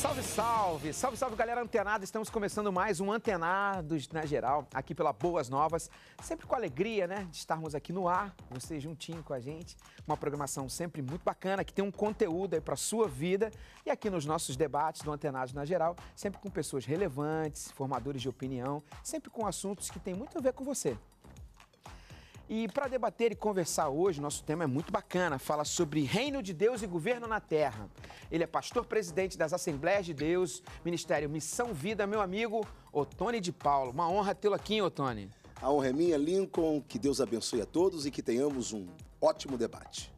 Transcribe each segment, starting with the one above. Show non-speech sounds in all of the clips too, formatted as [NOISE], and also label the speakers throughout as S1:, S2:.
S1: Salve, salve! Salve, salve, galera antenada! Estamos começando mais um Antenados na Geral, aqui pela Boas Novas. Sempre com alegria, né, de estarmos aqui no ar, você juntinho com a gente. Uma programação sempre muito bacana, que tem um conteúdo aí para sua vida. E aqui nos nossos debates do Antenados na Geral, sempre com pessoas relevantes, formadores de opinião, sempre com assuntos que têm muito a ver com você. E para debater e conversar hoje, nosso tema é muito bacana. Fala sobre reino de Deus e governo na terra. Ele é pastor-presidente das Assembleias de Deus, Ministério Missão Vida, meu amigo Otone de Paulo. Uma honra tê-lo aqui, Otone.
S2: A honra é minha, Lincoln. Que Deus abençoe a todos e que tenhamos um ótimo debate.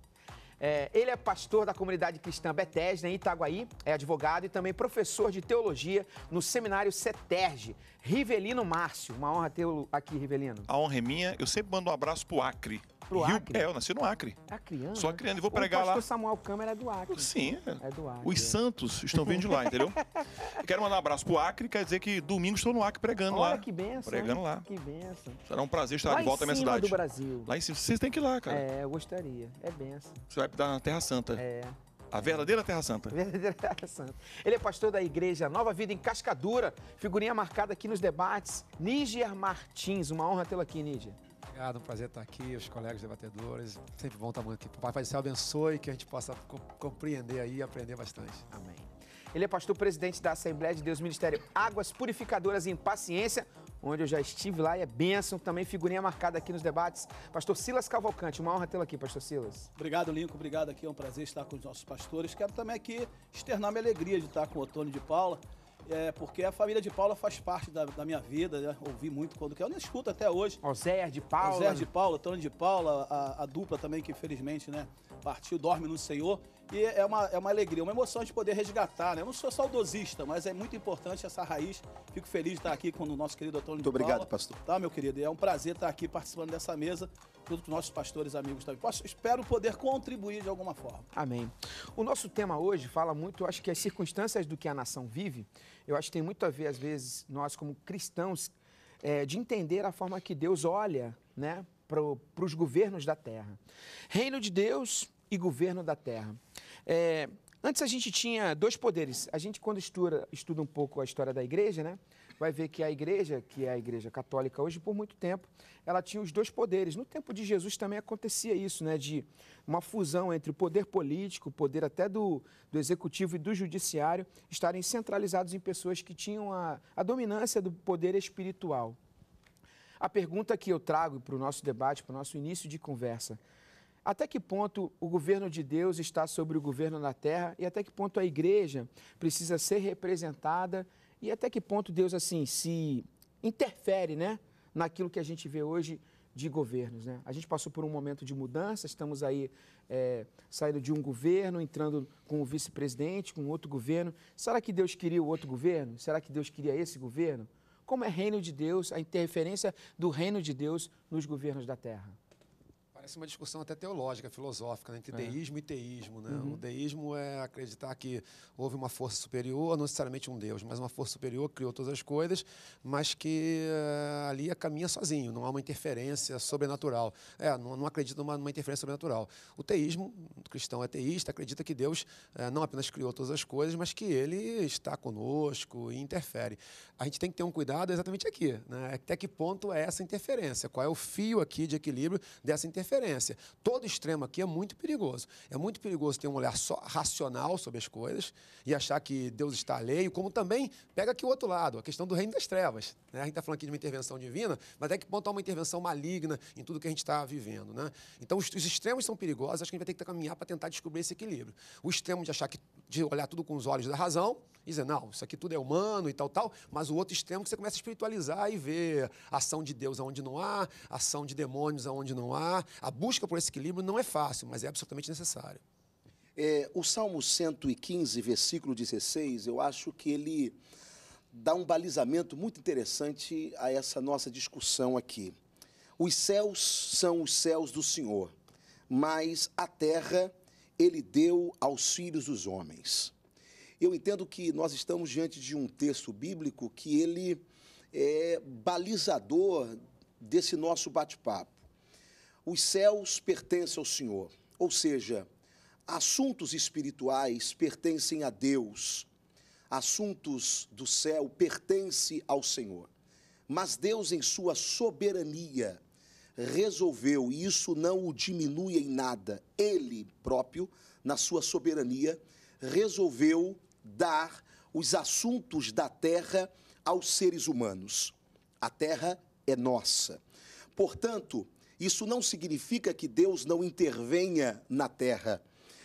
S1: É, ele é pastor da comunidade cristã Betesda em Itaguaí, é advogado e também professor de teologia no seminário Seterge. Rivelino Márcio, uma honra tê-lo aqui, Rivelino.
S3: A honra é minha. Eu sempre mando um abraço pro Acre. Pro Rio, Acre? É, eu nasci no Acre.
S1: Só tá Sou né? acreano e vou pregar lá. O Samuel Câmara é do Acre. Sim. É, é do Acre. Os é. santos
S3: estão vindo de lá, entendeu? [LAUGHS] Quero mandar um abraço pro Acre, quer dizer que domingo estou no Acre pregando Olha, lá. que benção. Pregando hein? lá.
S1: Que benção.
S3: Será um prazer estar lá de volta à minha cidade. do Brasil. Lá em cima. Vocês têm que ir lá, cara. É, eu gostaria. É benção. Você vai dar na Terra Santa. É. A verdadeira Terra Santa.
S1: verdadeira [LAUGHS] Terra Santa. Ele é pastor da igreja Nova Vida em Cascadura, figurinha marcada aqui nos debates. Níger Martins, uma honra tê-lo aqui, Níger.
S4: Obrigado, um prazer estar aqui, os colegas debatedores. Sempre bom estar muito aqui. Pai do Céu abençoe que a gente possa compreender aí e aprender bastante. Amém. Ele é pastor presidente da Assembleia de Deus Ministério
S1: Águas Purificadoras em Paciência, onde eu já estive lá e é bênção, também figurinha marcada aqui nos debates. Pastor Silas Cavalcante, uma honra tê-lo aqui, pastor Silas.
S5: Obrigado, Lincoln, obrigado aqui, é um prazer estar com os nossos pastores. Quero também aqui externar minha alegria de estar com o Otônio de Paula, é, porque a família de Paula faz parte da, da minha vida, né? ouvi muito quando quer. Eu nem escuto até hoje. Oséia de Paula. Oséia de Paula, Tony de Paula, a, a, dupla também que infelizmente né, partiu, dorme no Senhor. E é uma, é uma alegria, uma emoção de poder resgatar, né? Eu não sou saudosista, mas é muito importante essa raiz. Fico feliz de estar aqui com o nosso querido Antônio Muito obrigado, pastor. Tá, meu querido? E é um prazer estar aqui participando dessa mesa, junto com nossos pastores amigos também. Posso, espero poder contribuir de alguma forma.
S1: Amém. O nosso tema hoje fala muito, eu acho que as circunstâncias do que a nação vive, eu acho que tem muito a ver, às vezes, nós como cristãos, é, de entender a forma que Deus olha, né? Para os governos da terra. Reino de Deus, e governo da terra. É, antes a gente tinha dois poderes. A gente, quando estuda, estuda um pouco a história da igreja, né? vai ver que a igreja, que é a igreja católica hoje, por muito tempo, ela tinha os dois poderes. No tempo de Jesus também acontecia isso, né? De uma fusão entre o poder político, o poder até do, do executivo e do judiciário, estarem centralizados em pessoas que tinham a, a dominância do poder espiritual. A pergunta que eu trago para o nosso debate, para o nosso início de conversa, até que ponto o governo de Deus está sobre o governo na terra e até que ponto a igreja precisa ser representada e até que ponto Deus assim se interfere, né, naquilo que a gente vê hoje de governos, né? A gente passou por um momento de mudança, estamos aí é, saindo de um governo, entrando com o vice-presidente, com outro governo. Será que Deus queria o outro governo? Será que Deus queria esse governo? Como é reino de Deus, a interferência do reino de Deus nos governos
S4: da terra? Essa é uma discussão até teológica, filosófica, né? entre é. deísmo e teísmo. Né? Uhum. O deísmo é acreditar que houve uma força superior, não necessariamente um Deus, mas uma força superior criou todas as coisas, mas que uh, ali caminha sozinho, não há uma interferência sobrenatural. É, não, não acredita numa, numa, interferência sobrenatural. O teísmo, o cristão é teísta, acredita que Deus uh, não apenas criou todas as coisas, mas que ele está conosco e interfere. A gente tem que ter um cuidado exatamente aqui. Né? Até que ponto é essa interferência? Qual é o fio aqui de equilíbrio dessa interferência? referência. Todo extremo aqui é muito perigoso. É muito perigoso ter um olhar só racional sobre as coisas e achar que Deus está alheio, como também pega aqui o outro lado, a questão do reino das trevas. Né? A gente está falando aqui de uma intervenção divina, mas até que ponto há uma intervenção maligna em tudo que a gente está vivendo. Né? Então, os, os, extremos são perigosos, acho que a gente vai ter que caminhar para tentar descobrir esse equilíbrio. O extremo de achar que, de olhar tudo com os olhos da razão, e dizer, não, isso aqui tudo é humano e tal, tal, mas o outro extremo que você começa a espiritualizar e ver ação de Deus aonde não há, ação de demônios aonde não há. A busca por esse equilíbrio não é fácil, mas é absolutamente necessário.
S2: É, o Salmo 115, versículo 16, eu acho que ele dá um balizamento muito interessante a essa nossa discussão aqui. Os céus são os céus do Senhor, mas a terra ele deu aos filhos dos homens. Eu entendo que nós estamos diante de um texto bíblico que ele é balizador desse nosso bate-papo. Os céus pertencem ao Senhor, ou seja, assuntos espirituais pertencem a Deus, assuntos do céu pertencem ao Senhor. Mas Deus, em sua soberania, resolveu, e isso não o diminui em nada, ele próprio, na sua soberania, resolveu dar os assuntos da terra aos seres humanos. A terra é nossa. Portanto, isso não significa que Deus não intervenha na terra,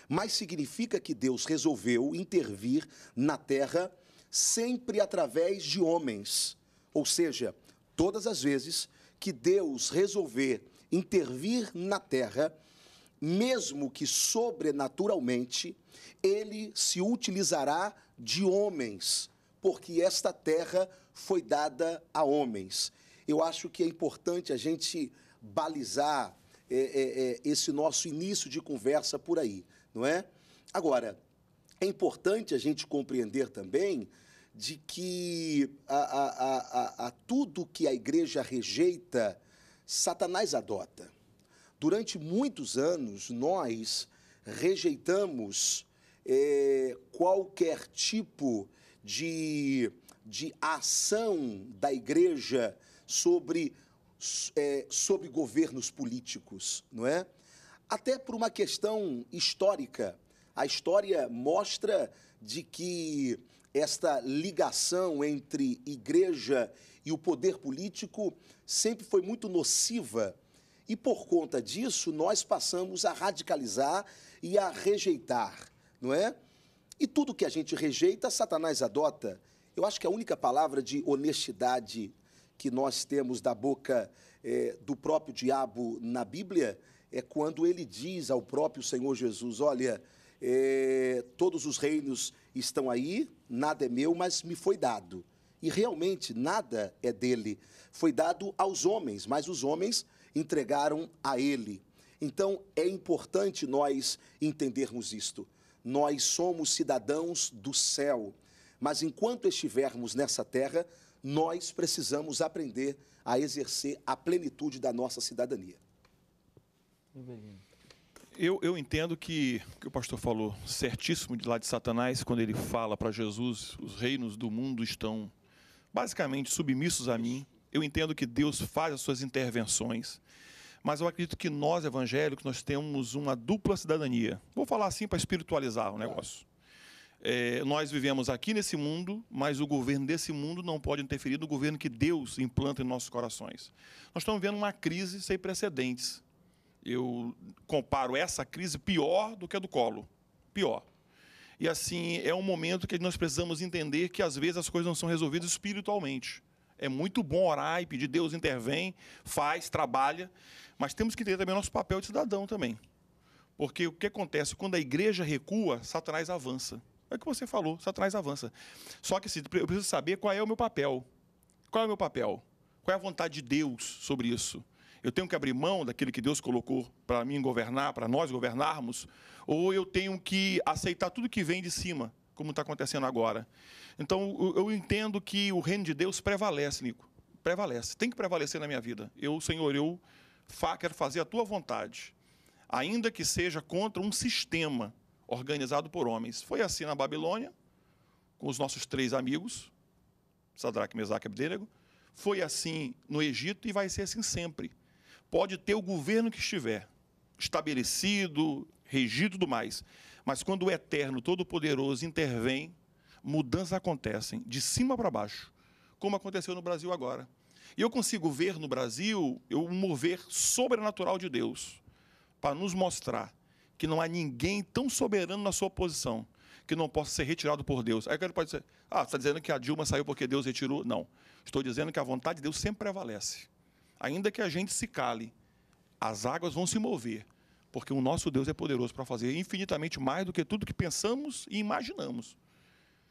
S2: mas significa que Deus resolveu intervir na terra sempre através de homens. Ou seja, todas as vezes que Deus resolver intervir na terra, mesmo que sobrenaturalmente, ele se utilizará de homens, porque esta terra foi dada a homens. Eu acho que é importante a gente balizar é, é, é, esse nosso início de conversa por aí, não é? Agora, é importante a gente compreender também de que a, a, a, a tudo que a igreja rejeita, Satanás adota. Durante muitos anos, nós rejeitamos é, qualquer tipo de, de ação da igreja sobre, é, sobre governos políticos, não é? Até por uma questão histórica. A história mostra de que esta ligação entre igreja e o poder político sempre foi muito nociva e por conta disso, nós passamos a radicalizar e a rejeitar, não é? E tudo que a gente rejeita, Satanás adota. Eu acho que a única palavra de honestidade que nós temos da boca é, do próprio diabo na Bíblia é quando ele diz ao próprio Senhor Jesus: Olha, é, todos os reinos estão aí, nada é meu, mas me foi dado. E realmente nada é dele. Foi dado aos homens, mas os homens entregaram a ele. Então é importante nós entendermos isto. Nós somos cidadãos do céu, mas enquanto estivermos nessa terra, nós precisamos aprender a exercer a plenitude da nossa cidadania.
S3: Eu, eu entendo que que o pastor falou certíssimo de lá de Satanás, quando ele fala para Jesus: os reinos do mundo estão basicamente submissos a mim eu entendo que Deus faz as suas intervenções, mas eu acredito que nós evangélicos nós temos uma dupla cidadania. Vou falar assim para espiritualizar o negócio. É, nós vivemos aqui nesse mundo, mas o governo desse mundo não pode interferir no governo que Deus implanta em nossos corações. Nós estamos vendo uma crise sem precedentes. Eu comparo essa crise pior do que a do colo. Pior. E assim, é um momento que nós precisamos entender que às vezes as coisas não são resolvidas espiritualmente. É muito bom orar e pedir, Deus intervém, faz, trabalha, mas temos que ter também o nosso papel de cidadão também. Porque o que acontece? Quando a igreja recua, Satanás avança. É o que você falou, Satanás avança. Só que assim, eu preciso saber qual é o meu papel. Qual é o meu papel? Qual é a vontade de Deus sobre isso? Eu tenho que abrir mão daquilo que Deus colocou para mim governar, para nós governarmos, ou eu tenho que aceitar tudo que vem de cima? como está acontecendo agora. Então, eu entendo que o reino de Deus prevalece, Nico. Prevalece. Tem que prevalecer na minha vida. Eu, Senhor, eu quero fazer a tua vontade, ainda que seja contra um sistema organizado por homens. Foi assim na Babilônia, com os nossos três amigos, Sadraque, Mesaque e Abdênego. Foi assim no Egito e vai ser assim sempre. Pode ter o governo que estiver estabelecido, regido e tudo mais mas quando o Eterno Todo-Poderoso intervém, mudanças acontecem de cima para baixo, como aconteceu no Brasil agora. E eu consigo ver no Brasil eu mover sobrenatural de Deus para nos mostrar que não há ninguém tão soberano na sua posição que não possa ser retirado por Deus. Aí ele pode dizer: Ah, você está dizendo que a Dilma saiu porque Deus retirou? Não. Estou dizendo que a vontade de Deus sempre prevalece. Ainda que a gente se cale, as águas vão se mover, porque o nosso Deus é poderoso para fazer infinitamente mais do que tudo que pensamos e imaginamos.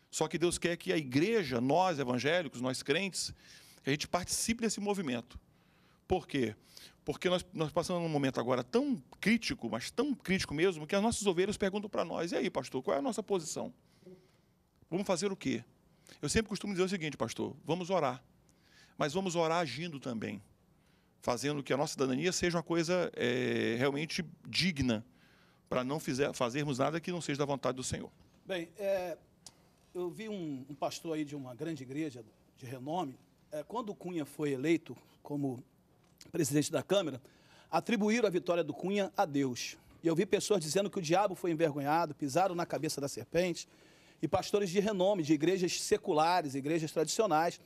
S3: Só que Deus quer que a igreja, nós evangélicos, nós crentes, a gente participe desse movimento. Por quê? Porque nós, nós passamos num momento agora tão crítico, mas tão crítico mesmo, que as nossas ovelhas perguntam para nós: e aí, pastor, qual é a nossa posição? Vamos fazer o quê? Eu sempre costumo dizer o seguinte, pastor: vamos orar. Mas vamos orar agindo também fazendo que a nossa cidadania seja uma coisa é, realmente digna, para não fizer, fazermos nada que não seja da vontade do Senhor. Bem, é,
S5: eu vi um, um, pastor aí de uma grande igreja de renome, é, quando Cunha foi eleito como presidente da Câmara, atribuíram a vitória do Cunha a Deus. E eu vi pessoas dizendo que o diabo foi envergonhado, pisaram na cabeça da serpente, e pastores de renome, de igrejas seculares, igrejas tradicionais,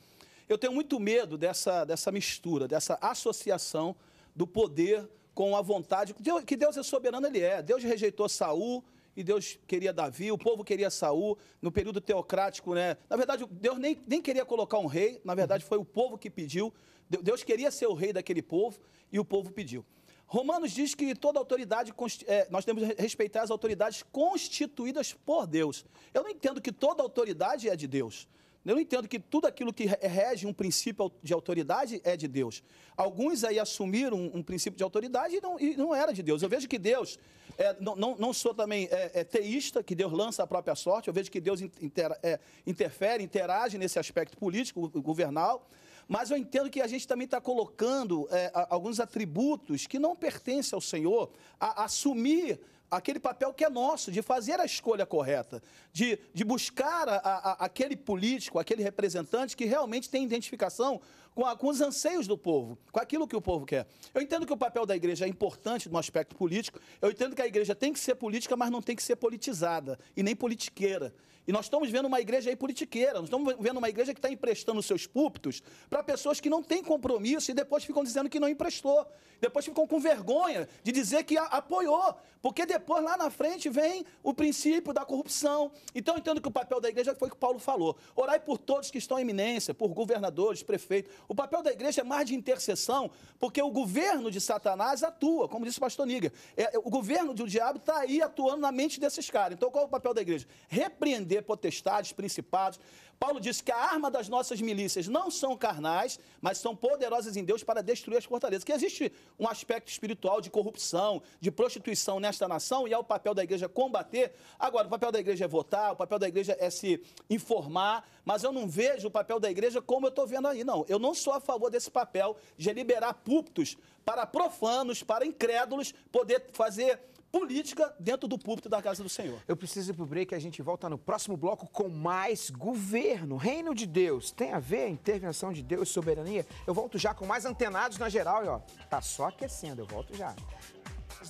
S5: eu tenho muito medo dessa, dessa mistura, dessa associação do poder com a vontade. que Deus é soberano, ele é. Deus rejeitou Saul e Deus queria Davi, o povo queria Saul, no período teocrático, né? Na verdade, Deus nem, nem queria colocar um rei, na verdade foi o povo que pediu. Deus queria ser o rei daquele povo e o povo pediu. Romanos diz que toda autoridade, é, nós temos que respeitar as autoridades constituídas por Deus. Eu não entendo que toda autoridade é de Deus. Eu não entendo que tudo aquilo que rege um princípio de autoridade é de Deus. Alguns aí assumiram um, princípio de autoridade e não, e não, era de Deus. Eu vejo que Deus, é, não, não, não, sou também é, é, teísta, que Deus lança a própria sorte, eu vejo que Deus inter, é, interfere, interage nesse aspecto político, governal, mas eu entendo que a gente também está colocando é, alguns atributos que não pertencem ao Senhor a, a assumir aquele papel que é nosso, de fazer a escolha correta, de, de buscar a, a, aquele político, aquele representante que realmente tem identificação com, a, com os anseios do povo, com aquilo que o povo quer. Eu entendo que o papel da igreja é importante no aspecto político, eu entendo que a igreja tem que ser política, mas não tem que ser politizada e nem politiqueira. E nós estamos vendo uma igreja aí politiqueira, nós estamos vendo uma igreja que está emprestando seus púlpitos para pessoas que não têm compromisso e depois ficam dizendo que não emprestou. Depois ficam com vergonha de dizer que a, apoiou, porque depois lá na frente vem o princípio da corrupção. Então eu entendo que o papel da igreja foi o que Paulo falou: orai por todos que estão em eminência, por governadores, prefeitos, o papel da igreja é mais de intercessão, porque o governo de Satanás atua, como disse o pastor Niga. É, é, o governo do diabo está aí atuando na mente desses caras. Então, qual é o papel da igreja? Repreender potestades, principados. Paulo diz que a arma das nossas milícias não são carnais, mas são poderosas em Deus para destruir as fortalezas. Que existe um aspecto espiritual de corrupção, de prostituição nesta nação e é o papel da igreja combater. Agora, o papel da igreja é votar, o papel da igreja é se informar, mas eu não vejo o papel da igreja como eu estou vendo aí, não. Eu não sou a favor desse papel de liberar púlpitos para profanos, para incrédulos, poder fazer política dentro do púlpito da casa do Senhor. Eu preciso
S1: ir pro break, a gente volta no próximo bloco com mais governo. Reino de Deus tem a ver a intervenção de Deus, soberania? Eu volto já com mais antenados na geral, e ó, tá só aquecendo, eu volto já.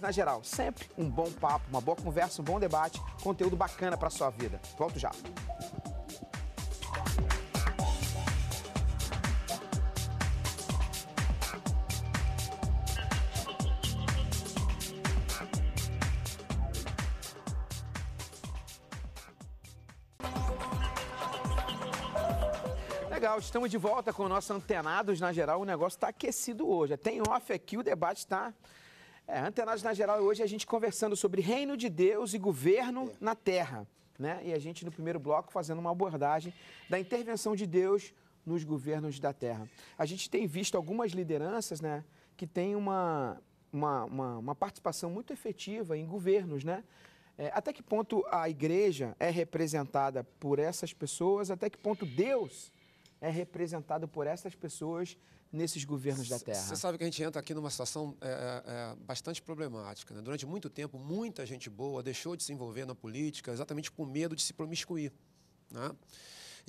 S1: Na geral, sempre um bom papo, uma boa conversa, um bom debate, conteúdo bacana para sua vida. Volto já. estamos de volta com o nosso Antenados na Geral. O negócio está aquecido hoje. É, tem off aqui, o debate está. É, Antenados na Geral, hoje a gente conversando sobre reino de Deus e governo é. na terra. Né? E a gente, no primeiro bloco, fazendo uma abordagem da intervenção de Deus nos governos da terra. A gente tem visto algumas lideranças né, que têm uma, uma, uma, uma participação muito efetiva em governos, né? É, até que ponto a igreja é representada por essas pessoas? Até que ponto Deus é representado por essas pessoas nesses governos da Terra. Você
S4: sabe que a gente entra aqui numa situação é, é, é, bastante problemática. Né? Durante muito tempo, muita gente boa deixou de se envolver na política exatamente com medo de se promiscuir. Né?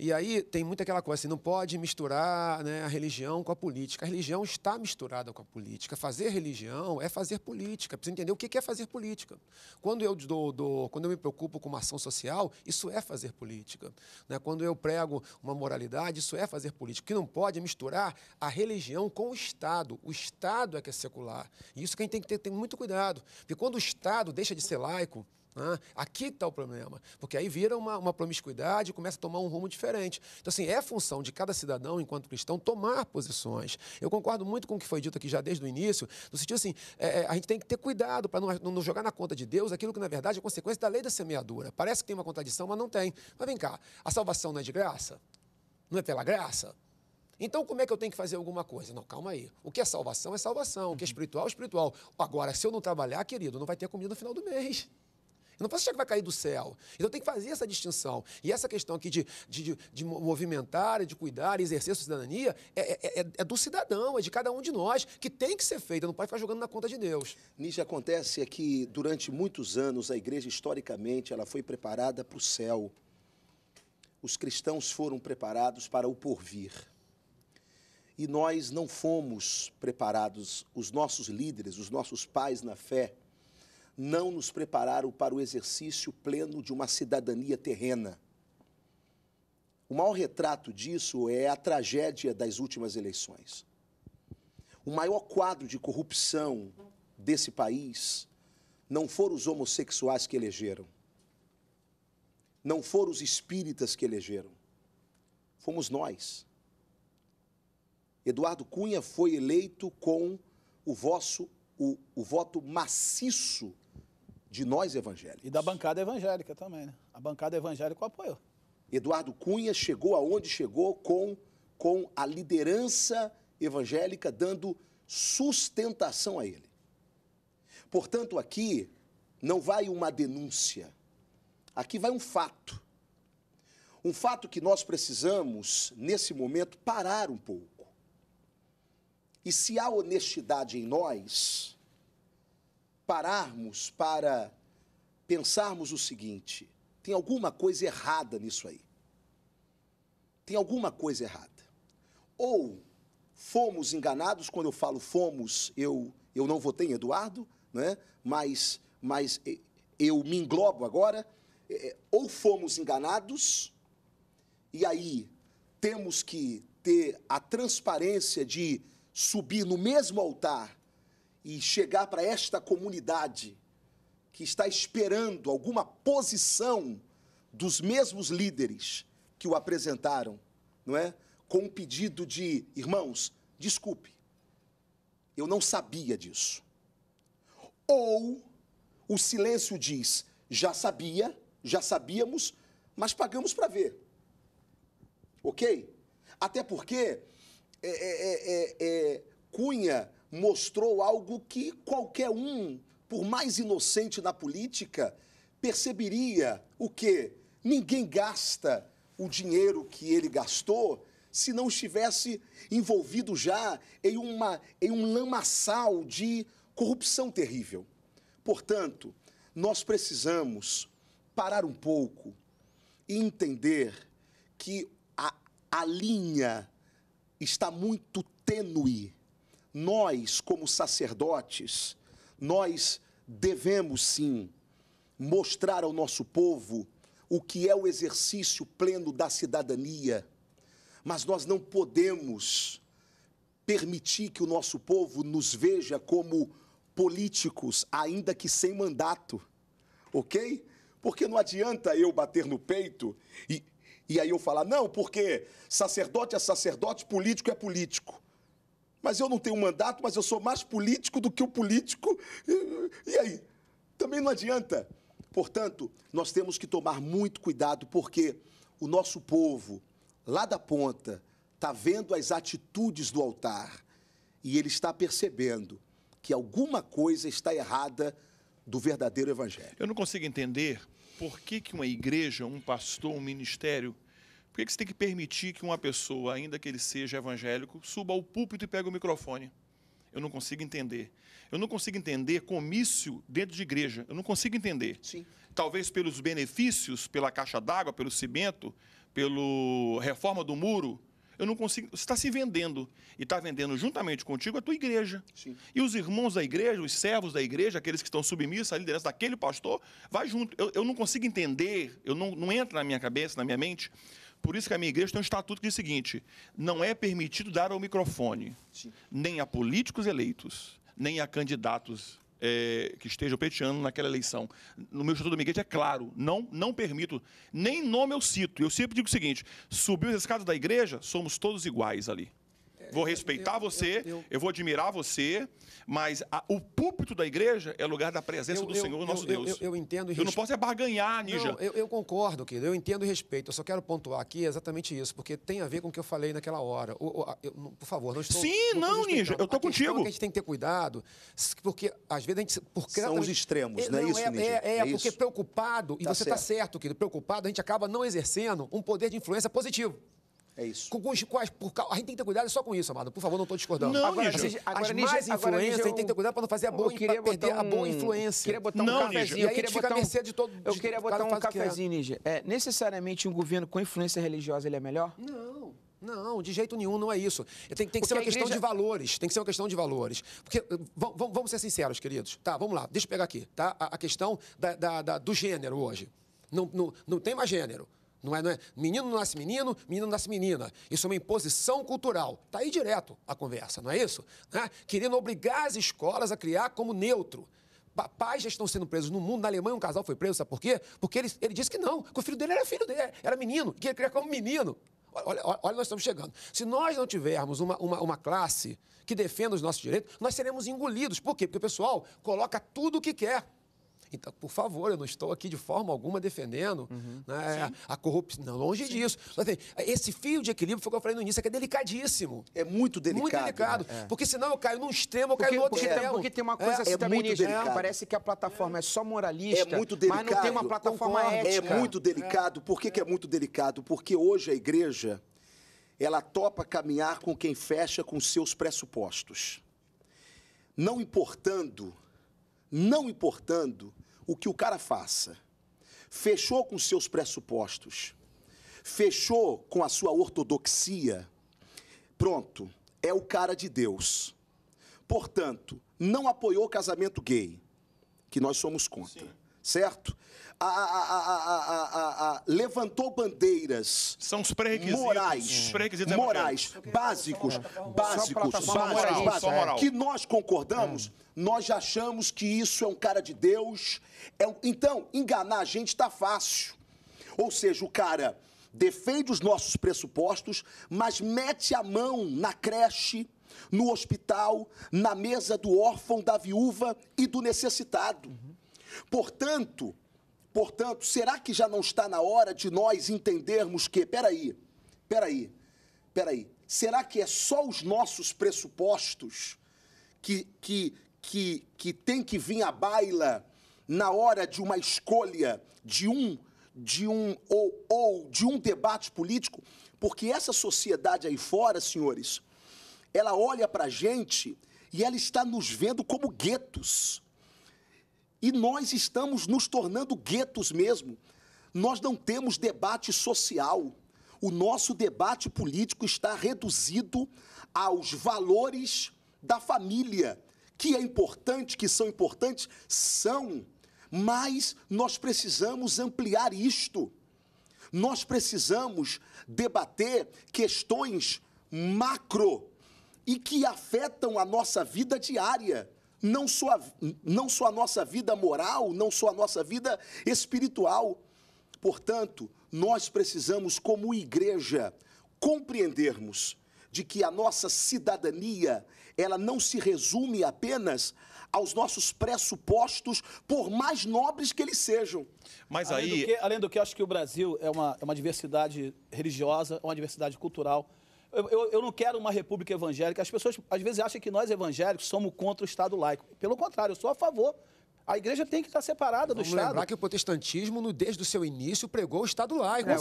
S4: E aí tem muita aquela coisa assim, não pode misturar né, a religião com a política. A religião está misturada com a política. Fazer religião é fazer política. Precisa entender o que é fazer política. Quando eu do quando eu me preocupo com uma ação social, isso é fazer política. Né? Quando eu prego uma moralidade, isso é fazer política. O que não pode é misturar a religião com o Estado. O Estado é que é secular. E isso que a gente tem que ter, ter muito cuidado. Porque quando o Estado deixa de ser laico, né? Aqui está o problema, porque aí vira uma, uma promiscuidade e começa a tomar um rumo diferente. Então, assim, é função de cada cidadão, enquanto cristão, tomar posições. Eu concordo muito com o que foi dito aqui já desde o início, no sentido assim, é, é a gente tem que ter cuidado para não, não, jogar na conta de Deus aquilo que, na verdade, é consequência da lei da semeadura. Parece que tem uma contradição, mas não tem. Mas vem cá, a salvação não é de graça? Não é pela graça? Então, como é que eu tenho que fazer alguma coisa? Não, calma aí. O que é salvação é salvação. O que é uhum. espiritual é espiritual. Agora, se eu não trabalhar, querido, não vai ter comida no final do mês. Eu não posso achar que vai cair do céu. Então tem que fazer essa distinção. E essa questão aqui de, de, de, de movimentar, de cuidar, exercer a cidadania, é, é, é, é, do cidadão, é de cada um de nós, que tem que ser feita, não pode ficar jogando na conta
S2: de Deus. Nisso acontece é que durante muitos anos a igreja, historicamente, ela foi preparada para o céu. Os cristãos foram preparados para o porvir e nós não fomos preparados, os nossos líderes, os nossos pais na fé, não nos prepararam para o exercício pleno de uma cidadania terrena. O maior retrato disso é a tragédia das últimas eleições. O maior quadro de corrupção desse país não foram os homossexuais que elegeram, não foram os espíritas que elegeram, fomos nós. Eduardo Cunha foi eleito com o vosso o, o voto maciço de nós evangélicos.
S5: E da bancada evangélica também, né? A bancada evangélica apoiou.
S2: Eduardo Cunha chegou aonde chegou com, com a liderança evangélica dando sustentação a ele. Portanto, aqui não vai uma denúncia, aqui vai um fato. Um fato que nós precisamos, nesse momento, parar um pouco. E se há honestidade em nós, pararmos para pensarmos o seguinte: tem alguma coisa errada nisso aí. Tem alguma coisa errada. Ou fomos enganados, quando eu falo fomos, eu, eu não votei em Eduardo, né? mas, mas eu me englobo agora. É, é, ou fomos enganados, e aí temos que ter a transparência de subir no mesmo altar e chegar para esta comunidade que está esperando alguma posição dos mesmos líderes que o apresentaram, não é? Com um pedido de irmãos, desculpe, eu não sabia disso. Ou o silêncio diz, já sabia, já sabíamos, mas pagamos para ver. Ok? Até porque é, é, é, é, é Cunha mostrou algo que qualquer um, por mais inocente na política, perceberia o que ninguém gasta o dinheiro que ele gastou se não estivesse envolvido já em, uma, em um lamaçal de corrupção terrível. Portanto, nós precisamos parar um pouco e entender que a, a linha está muito tênue nós, como sacerdotes, nós devemos sim mostrar ao nosso povo o que é o exercício pleno da cidadania, mas nós não podemos permitir que o nosso povo nos veja como políticos, ainda que sem mandato, ok? Porque não adianta eu bater no peito e, e aí eu falar, não, porque sacerdote é sacerdote, político é político mas eu não tenho mandato, mas eu sou mais político do que o político. E, e aí? Também não adianta. Portanto, nós temos que tomar muito cuidado, porque o nosso povo, lá da ponta, está vendo as atitudes do altar e ele está percebendo que alguma coisa está errada do verdadeiro evangelho.
S3: Eu não consigo entender por que, que uma igreja, um pastor, um ministério por que você tem que permitir que uma pessoa, ainda que ele seja evangélico, suba ao púlpito e pegue o microfone? Eu não consigo entender. Eu não consigo entender comício dentro de igreja. Eu não consigo entender. Sim. Talvez pelos benefícios, pela caixa d'água, pelo cimento, pela reforma do muro. Eu não consigo. Você está se vendendo. E está vendendo juntamente contigo a tua igreja. Sim. E os irmãos da igreja, os servos da igreja, aqueles que estão submissos à liderança daquele pastor, vai junto. Eu, eu não consigo entender, eu não, não entra na minha cabeça, na minha mente, por isso que a minha igreja tem um estatuto que diz o seguinte: não é permitido dar ao microfone, Sim. nem a políticos eleitos, nem a candidatos é, que estejam peteando naquela eleição. No meu estatuto da minha igreja é claro, não, não permito, nem nome eu cito. Eu sempre digo o seguinte: subiu as escadas da igreja, somos todos iguais ali. É, vou respeitar eu, você, eu, eu, eu, vou admirar você, mas a, o púlpito da igreja é lugar da presença do Senhor, nosso Deus. Eu,
S4: entendo. Eu não posso é barganhar, Ninja. Não, eu, concordo, querido. Eu entendo e respeito. Eu só quero pontuar aqui exatamente isso, porque tem a ver com o que eu falei naquela hora. O, o, a, por favor, não estou. Sim, não, não Ninja. Eu estou é contigo. É que a gente tem que ter cuidado, porque às vezes a gente. Por São os extremos, é, não é isso, é, Ninja? É, é, é porque preocupado, e tá você está certo. certo, querido, preocupado, a gente acaba não exercendo um poder de influência positivo. É isso. Com, com, com, por, a gente tem que ter cuidado só com isso, amado. Por favor, não estou discordando. Não, agora, Nígio. agora, as Nígio, más influências, a gente tem que ter cuidado para não fazer a boa, perder um, a boa influência. Queria botar não, um cafezinho. Eu queria botar um, de todo, de, eu queria botar um cafezinho, Níger. É, necessariamente um governo com influência religiosa ele é melhor? Não. Não, de jeito nenhum não é isso. Tem, tem que ser uma igreja... questão de valores. Tem que ser uma questão de valores. Porque, eh, vamos, vamos ser sinceros, queridos. Tá, vamos lá. Deixa eu pegar aqui, tá? A, a questão da, da, da, do gênero hoje. Não, não, não tem mais gênero. Não é, não é, menino nasce menino, menino nasce menina. Isso é uma imposição cultural. Está aí direto a conversa, não é isso? Né? Querendo obrigar as escolas a criar como neutro. Papais já estão sendo presos no mundo. Na Alemanha, um casal foi preso, sabe por quê? Porque ele, ele disse que não, que o filho dele era filho dele, era menino, que ele criar como menino. Olha, olha, olha, nós estamos chegando. Se nós não tivermos uma, uma, uma, classe que defenda os nossos direitos, nós seremos engolidos. Por quê? Porque o pessoal coloca tudo o que quer. Então, por favor, eu não estou aqui de forma alguma defendendo uhum. né, a, corrupção. Não, longe Sim. disso. Assim, esse fio de equilíbrio foi o que eu falei no início, é que é delicadíssimo. É muito delicado. Muito delicado. Né? É. Porque senão eu caio num extremo, eu caio porque, no outro porque, extremo. Porque tem uma é, coisa é, assim é também, muito né? delicado.
S1: parece que a plataforma é só moralista, é muito delicado. mas não tem uma plataforma Concordo. ética. É muito delicado.
S2: Por que é. que é muito delicado? Porque hoje a igreja, ela topa caminhar com quem fecha com seus pressupostos. Não importando não importando o que o cara faça, fechou com seus pressupostos, fechou com a sua ortodoxia, pronto, é o cara de Deus. Portanto, não apoiou o casamento gay, que nós somos contra. Sim certo? A, a, a, levantou bandeiras são os pré-requisitos morais, pré é morais básicos, básicos, básicos, básicos que nós concordamos. Hum. nós Nós achamos que isso é um cara de Deus. É, então enganar a gente está fácil. Ou seja, o cara defende os nossos pressupostos, mas mete a mão na creche, no hospital, na mesa do órfão, da viúva e do necessitado. Portanto, portanto, será que já não está na hora de nós entendermos que, peraí, peraí, peraí, será que é só os nossos pressupostos que, que, que, que tem que vir à baila na hora de uma escolha de um de um ou, ou de um debate político, porque essa sociedade aí fora, senhores, ela olha para a gente e ela está nos vendo como guetos. E nós estamos nos tornando guetos mesmo. Nós não temos debate social. O nosso debate político está reduzido aos valores da família, que é importante, que são importantes, são, mas nós precisamos ampliar isto. Nós precisamos debater questões macro e que afetam a nossa vida diária não só, a, não só a nossa vida moral, não só a nossa vida espiritual. Portanto, nós precisamos, como igreja, compreendermos de que a nossa cidadania, ela não se resume apenas aos
S5: nossos pressupostos, por mais nobres que eles sejam. Mas além aí... Do que, além do que, acho que o Brasil é uma, é uma diversidade religiosa, uma diversidade cultural, eu, eu, não quero uma república evangélica. As pessoas às vezes acham que nós evangélicos somos contra o Estado laico. Pelo contrário, eu sou a favor. A igreja tem que estar separada Vamos do Estado. lembrar que
S4: o protestantismo, no, desde o seu início, pregou o Estado laico. É,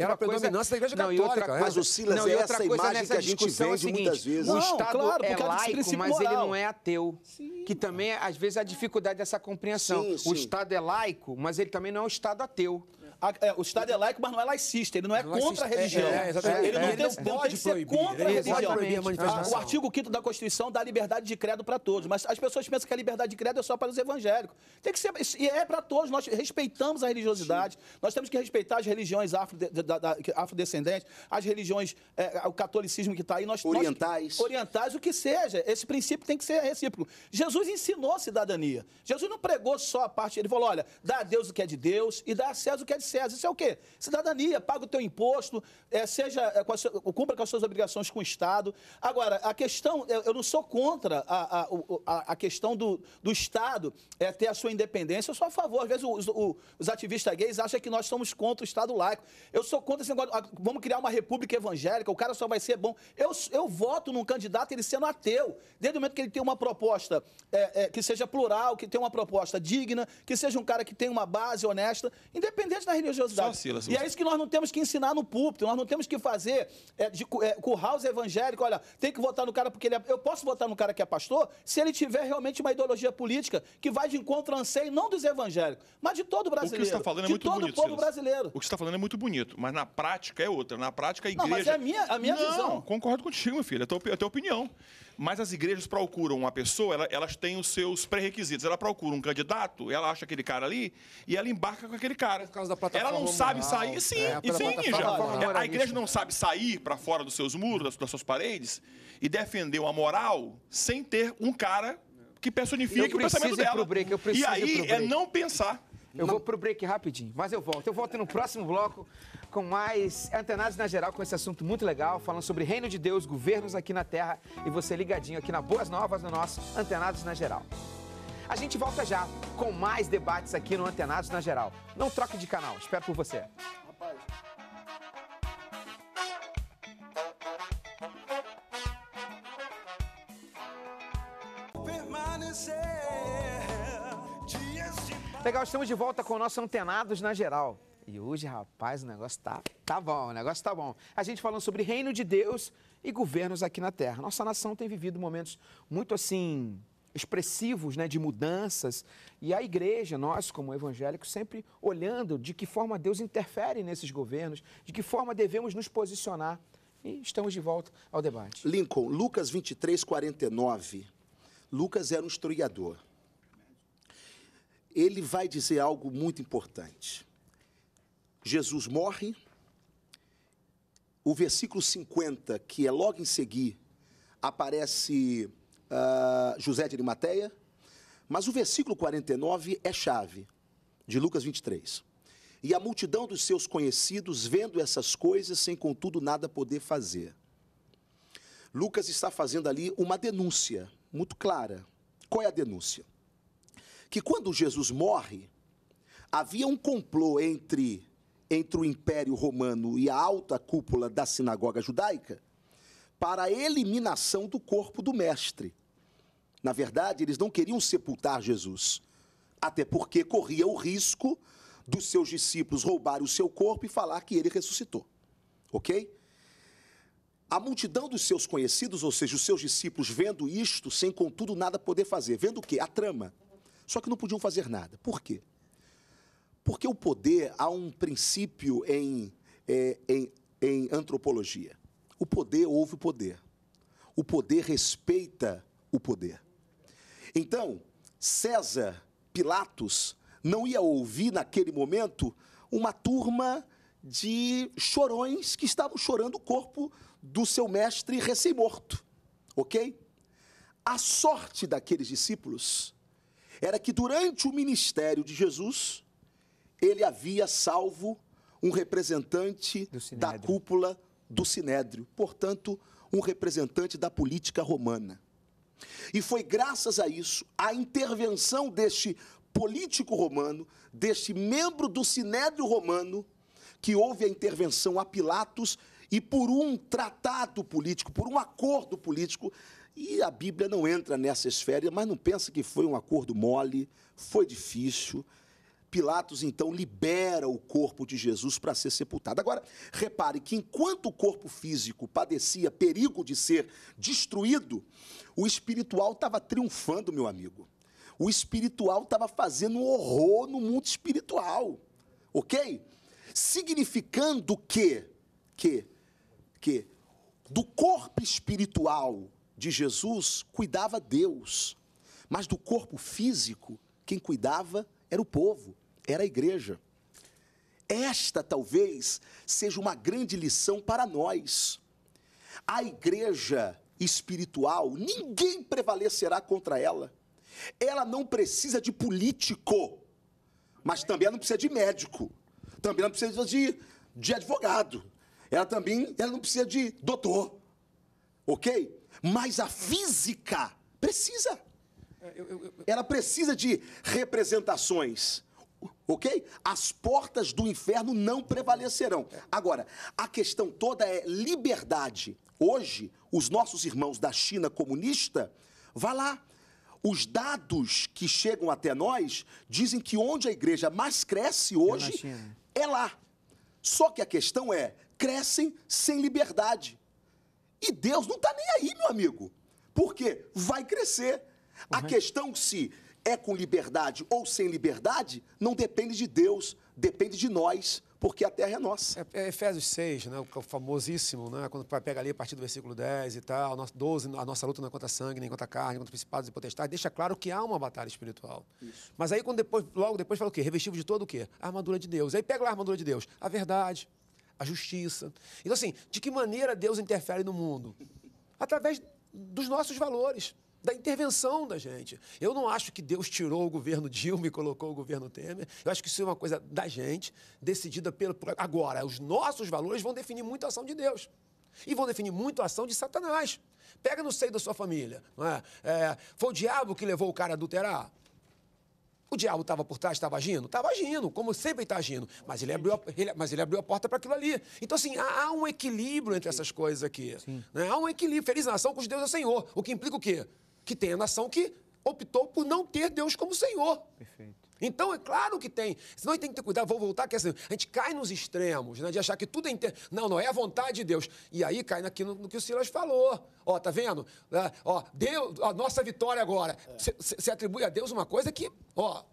S4: era a predominância da igreja não, católica. Né? mas o Silas não, é essa imagem que a gente vende é seguinte, muitas vezes. Não, o Estado claro, é laico, mas moral. ele não é
S1: ateu. Sim. Que também, às vezes, é a dificuldade dessa compreensão. Sim, sim. O Estado é laico, mas ele também não é um Estado ateu a,
S5: é, o Estado é laico, mas não é laicista. Ele não é não é contra a é, religião. É, é, ele não, é, tem, não pode ser proibir, contra a religião. A, ah, o artigo 5 da Constituição dá liberdade de credo para todos, mas as pessoas pensam que a liberdade de credo é só para os evangélicos. Tem que ser. E é para todos. Nós respeitamos a religiosidade. Sim. Nós temos que respeitar as religiões afro, da, da, afrodescendentes, as religiões, o catolicismo que está aí. Nós, orientais. Nós, orientais, o que seja. Esse princípio tem que ser recíproco. Jesus ensinou cidadania. Jesus não pregou só a parte. Ele falou: olha, dá a Deus o que é de Deus e dá a César o que é de César. Isso é o quê? Cidadania, paga o teu imposto, é, seja, é, com cumpra com as suas obrigações com o Estado. Agora, a questão, eu, eu não sou contra a, a, a, a questão do, do Estado é, ter a sua independência, eu sou a favor. Às vezes os, os, os ativistas gays acham que nós somos contra o Estado laico. Eu sou contra esse negócio, vamos criar uma república evangélica, o cara só vai ser bom. Eu, eu voto num candidato ele sendo ateu, desde o momento que ele tem uma proposta é, é, que seja plural, que tenha uma proposta digna, que seja um cara que tenha uma base honesta, independente da religiosidade. Só Silas, e é isso que nós não temos que ensinar no púlpito, nós não temos que fazer é, de, é, curral evangélico, olha, tem que votar no cara porque ele é... Eu posso votar no cara que é pastor se ele tiver realmente uma ideologia política que vai de encontro ao anseio, não dos evangélicos, mas de todo brasileiro. O que você está falando é muito todo o povo Silas. brasileiro.
S3: O que você está falando é muito bonito, mas na prática é outra. Na prática, a igreja... Não, mas é a minha, a minha não, visão. Não, concordo contigo, meu filho, é a tua, é a tua opinião. Mas as igrejas procuram uma pessoa, ela, elas têm os seus pré-requisitos. Ela procura um candidato, ela acha aquele cara ali e ela embarca com aquele cara. Por causa da plataforma ela não sabe moral, sair, sim, é, sim, já. A igreja não sabe sair para fora dos seus muros, das, das suas paredes e defender uma moral sem ter um cara que personifique o pensamento dela. Break, e aí é não pensar. Eu não. vou pro break rapidinho, mas eu volto. Eu volto no
S1: próximo bloco com mais antenados na geral com esse assunto muito legal, falando sobre reino de Deus, governos aqui na terra e você ligadinho aqui na Boas Novas no nosso Antenados na Geral. A gente volta já com mais debates aqui no Antenados na Geral. Não troque de canal, espero por você. Rapaz. Legal, estamos de volta com o nosso Antenados na Geral. E hoje, rapaz, o negócio tá, tá bom, o negócio tá bom. A gente falando sobre reino de Deus e governos aqui na Terra. Nossa nação tem vivido momentos muito assim expressivos, né, de mudanças, e a igreja, nós como evangélicos, sempre olhando de que forma Deus interfere nesses governos, de que forma devemos nos posicionar. E estamos de volta ao
S2: debate. Lincoln, Lucas 23, 49. Lucas era um historiador. Ele vai dizer algo muito importante. Jesus morre. O versículo 50, que é logo em seguir, aparece uh, José de Arimateia. Mas o versículo 49 é chave, de Lucas 23. E a multidão dos seus conhecidos, vendo essas coisas, sem contudo nada poder fazer. Lucas está fazendo ali uma denúncia muito clara. Qual é a denúncia? Que quando Jesus morre, havia um complô entre entre o Império Romano e a alta cúpula da sinagoga judaica para a eliminação do corpo do mestre. Na verdade, eles não queriam sepultar Jesus, até porque corria o risco dos seus discípulos roubarem o seu corpo e falar que ele ressuscitou. OK? A multidão dos seus conhecidos, ou seja, os seus discípulos, vendo isto, sem contudo nada poder fazer. Vendo o quê? A trama. Só que não podiam fazer nada. Por quê? Porque o poder, há um princípio em, é, em, em antropologia. O poder ouve o poder. O poder respeita o poder. Então, César Pilatos não ia ouvir naquele momento uma turma de chorões que estavam chorando o corpo do seu mestre recém-morto. Ok? A sorte daqueles discípulos era que durante o ministério de Jesus, ele havia salvo um representante da cúpula do Sinédrio, portanto, um representante da política romana. E foi graças a isso, à intervenção deste político romano, deste membro do Sinédrio romano, que houve a intervenção a Pilatos e por um tratado político, por um acordo político, e a Bíblia não entra nessa esfera, mas não pensa que foi um acordo mole, foi difícil, Pilatos então libera o corpo de Jesus para ser sepultado. Agora, repare que enquanto o corpo físico padecia perigo de ser destruído, o espiritual estava triunfando, meu amigo. O espiritual estava fazendo horror no mundo espiritual. OK? Significando que que que do corpo espiritual de Jesus cuidava Deus, mas do corpo físico quem cuidava era o povo era a igreja. Esta talvez seja uma grande lição para nós. A igreja espiritual, ninguém prevalecerá contra ela. Ela não precisa de político, mas também não precisa de médico, também não precisa de, de advogado, ela também ela não precisa de doutor, ok? Mas a física precisa.
S4: É, ela
S2: precisa de representações ok? As portas do inferno não prevalecerão. Agora, a questão toda é liberdade. Hoje, os nossos irmãos da China comunista, vá lá. Os dados que chegam até nós dizem que onde a igreja mais cresce é hoje é, lá. Só que a questão é, crescem sem liberdade. E Deus não está nem aí, meu amigo. Porque vai crescer. Uhum. A questão se é com liberdade ou sem liberdade, não depende de Deus, depende de nós,
S4: porque a terra é nossa. É, é Efésios 6, né, é o famosíssimo, né, quando pega ali a partir do versículo 10 e tal, 12, a nossa luta não é contra sangue, nem contra carne, contra principados e potestades, deixa claro que há uma batalha espiritual. Isso. Mas aí, quando depois, logo depois, fala o quê? Revestivo de todo o quê? A armadura de Deus. Aí pega a armadura de Deus, a verdade, a justiça. Então, assim, de que maneira Deus interfere no mundo? Através dos nossos valores da intervenção da gente. Eu não acho que Deus tirou o governo Dilma e colocou o governo Temer. Eu acho que isso é uma coisa da gente, decidida pelo. Agora, os nossos valores vão definir muito a ação de Deus. E vão definir muito a ação de Satanás. Pega no seio da sua família. Não é? É, foi o diabo que levou o cara a adulterar? O diabo estava por trás, estava agindo? Estava agindo, como sempre está agindo. Mas ele abriu a, ele, mas ele abriu a porta para aquilo ali. Então, assim, há, há, um equilíbrio entre essas coisas aqui. Né? Há um equilíbrio. Feliz nação com os deuses é Senhor. O que implica o quê? que tem a nação que optou por não ter Deus como Senhor. Perfeito. Então, é claro que tem. Senão a gente tem que ter cuidado, vou voltar, que é assim, a gente cai nos extremos, né? De achar que tudo é inter... Não, não, é a vontade de Deus. E aí cai naquilo no que o Silas falou. Ó, tá vendo? Né, ó, Deus, a nossa vitória agora. Se é. atribui a Deus uma coisa que, ó,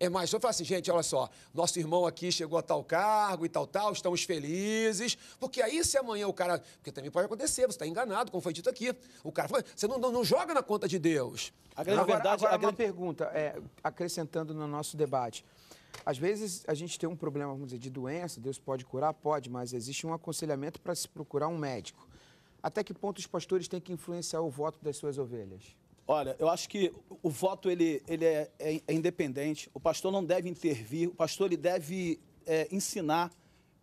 S4: é mais, eu falo assim, gente, olha só, nosso irmão aqui chegou a tal cargo e tal, tal, estamos felizes, porque aí se amanhã o cara, porque também pode acontecer, você está enganado, como foi dito aqui, o cara, você não, não, não joga na conta de Deus. A grande agora, verdade, é agora a é uma grande... pergunta,
S1: é, acrescentando no nosso debate, às vezes a gente tem um problema, vamos dizer, de doença, Deus pode curar? Pode, mas existe um aconselhamento para se procurar um médico. Até que ponto os pastores têm que influenciar o voto das suas ovelhas?
S5: Olha, eu acho que o voto ele, ele é, é, é, independente. O pastor não deve intervir. O pastor ele deve é, ensinar.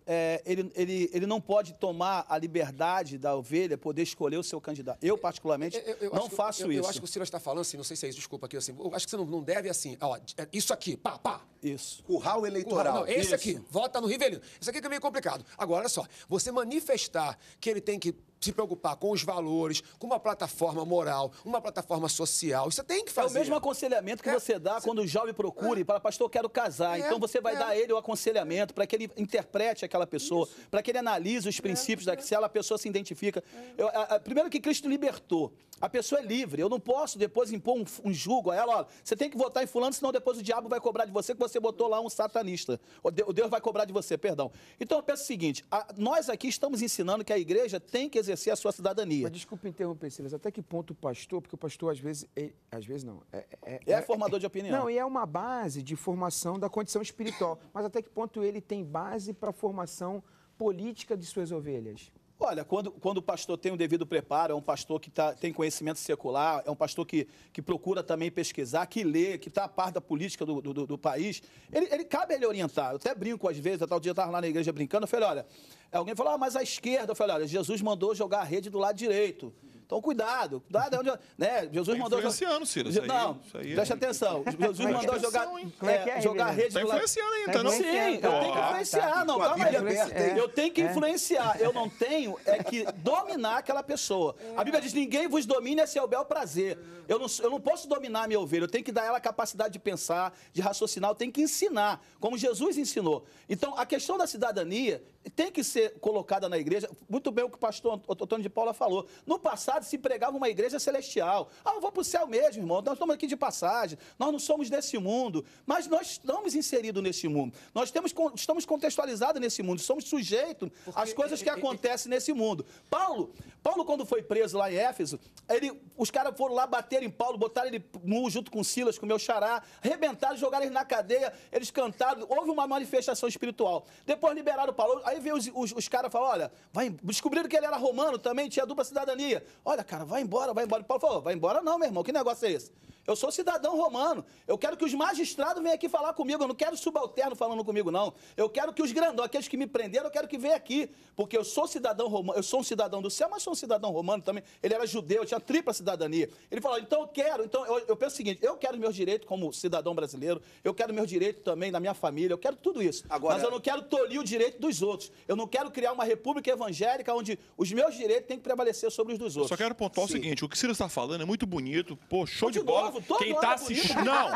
S5: É, ele, ele, ele não pode tomar a liberdade da ovelha poder escolher o seu candidato. Eu, particularmente, eu, eu, eu não faço isso. Eu acho que o
S4: Silas está falando assim, não sei se é isso, desculpa aqui, assim, eu acho que você não, não deve assim, ó, é isso aqui, pá, pá. Isso. Curral eleitoral. Curral, não, esse isso. aqui, vota no Rivelino. Isso aqui que é meio complicado. Agora, olha só, você manifestar que ele tem que se preocupar com os valores,
S5: com uma plataforma moral, uma plataforma social. Você tem que fazer. É o mesmo aconselhamento que é, você dá você... quando o jovem procura é. para pastor, quero casar. É, então você vai é. dar a ele o aconselhamento para que ele interprete aquela pessoa, para que ele analise os é, princípios é, daquela se ela, pessoa se identifica. Eu, a, a, primeiro que Cristo libertou. A pessoa é livre. Eu não posso depois impor um, um julgo a ela, olha, você tem que votar em fulano, senão depois o diabo vai cobrar de você que você botou lá um satanista. O Deus vai cobrar de você, perdão. Então eu peço o seguinte, a, nós aqui estamos ensinando que a igreja tem que exercer a sua cidadania. Mas desculpa
S1: interromper, Silas, até que ponto o pastor, porque o pastor às vezes, às vezes não. É, é, é, é formador de é, opinião. Não, e é uma base de formação da condição espiritual. Mas até que ponto ele tem base para a formação política de suas ovelhas?
S5: Olha, quando, quando o pastor tem um devido preparo, é um pastor que tá, tem conhecimento secular, é um pastor que, que procura também pesquisar, que lê, que está a par da política do, do, do país, ele, ele cabe ele orientar. Eu até brinco às vezes, até o dia eu estava lá na igreja brincando, eu falei, olha, alguém falou, ah, mas a esquerda, eu falei, olha, Jesus mandou jogar a rede do lado direito. Então, cuidado, cuidado. É onde, né? Jesus tá mandou. Influenciando, Ciro. Isso aí, não, isso aí é preste é... atenção. Jesus mandou jogar, é, é, jogar é, rede. Está influenciando ainda, tá não? Sim, eu tenho que influenciar. Não, calma aí. Eu tenho que influenciar. Eu não tenho é que dominar aquela pessoa. A Bíblia diz: ninguém vos domine, a seu o bel prazer. Eu não, eu não posso dominar a minha ovelha. Eu tenho que dar ela a capacidade de pensar, de raciocinar. Eu tenho que ensinar, como Jesus ensinou. Então, a questão da cidadania tem que ser colocada na igreja. Muito bem o que o pastor Antônio de Paula falou. No passado, se pregava uma igreja celestial. Ah, eu vou para o céu mesmo, irmão. Nós estamos aqui de passagem. Nós não somos desse mundo. Mas nós estamos inseridos nesse mundo. Nós temos, estamos contextualizados nesse mundo. Somos sujeitos às coisas que acontecem nesse mundo. Paulo, Paulo quando foi preso lá em Éfeso, ele, os caras foram lá bater em Paulo, botaram ele nu junto com Silas, com o meu xará, arrebentaram, jogaram ele na cadeia, eles cantaram, houve uma manifestação espiritual. Depois liberaram Paulo. Aí veio os, os, os caras e falaram: olha, vai, descobriram que ele era romano também, tinha dupla cidadania. Olha, cara, vai embora, vai embora. E Paulo falou: vai embora não, meu irmão, que negócio é esse? Eu sou cidadão romano. Eu quero que os magistrados venham aqui falar comigo. Eu não quero subalterno falando comigo, não. Eu quero que os grandões, aqueles que me prenderam, eu quero que venham aqui. Porque eu sou cidadão romano, eu sou um cidadão do céu, mas sou um cidadão romano também. Ele era judeu, tinha tripla cidadania. Ele falou: então eu quero, então eu, eu penso o seguinte: eu quero meus direitos como cidadão brasileiro, eu quero meus direitos também na minha família, eu quero tudo isso. Agora... Mas eu não quero tolir o direito dos outros. Eu não quero criar uma república evangélica onde os meus direitos têm que prevalecer sobre os dos outros. Eu só quero pontuar Sim. o
S3: seguinte: o que Ciro está falando é muito bonito, pô, show de bola novo, todo Quem tá é assistindo. não!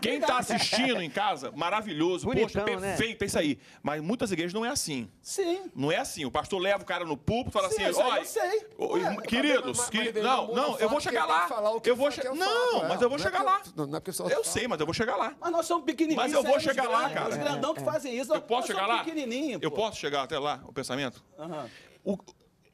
S1: Quem tá assistindo
S3: em casa, maravilhoso, Bonitão, poxa, né? perfeito, né? é isso aí. Mas muitas igrejas não é assim. Sim. Não é assim. O pastor leva o cara no púlpito e fala Sim, assim: olha. Eu sei. Ô, queridos, que... não, não, eu vou chegar lá. Eu vou chegar. Não, mas eu vou chegar lá. Eu sei, mas eu vou chegar lá.
S5: Mas nós somos pequenininhos. Mas eu vou chegar lá, é cara. Os grandão que é. fazem isso, eu posso
S3: chegar lá. Eu posso chegar até lá, o pensamento? Aham. O,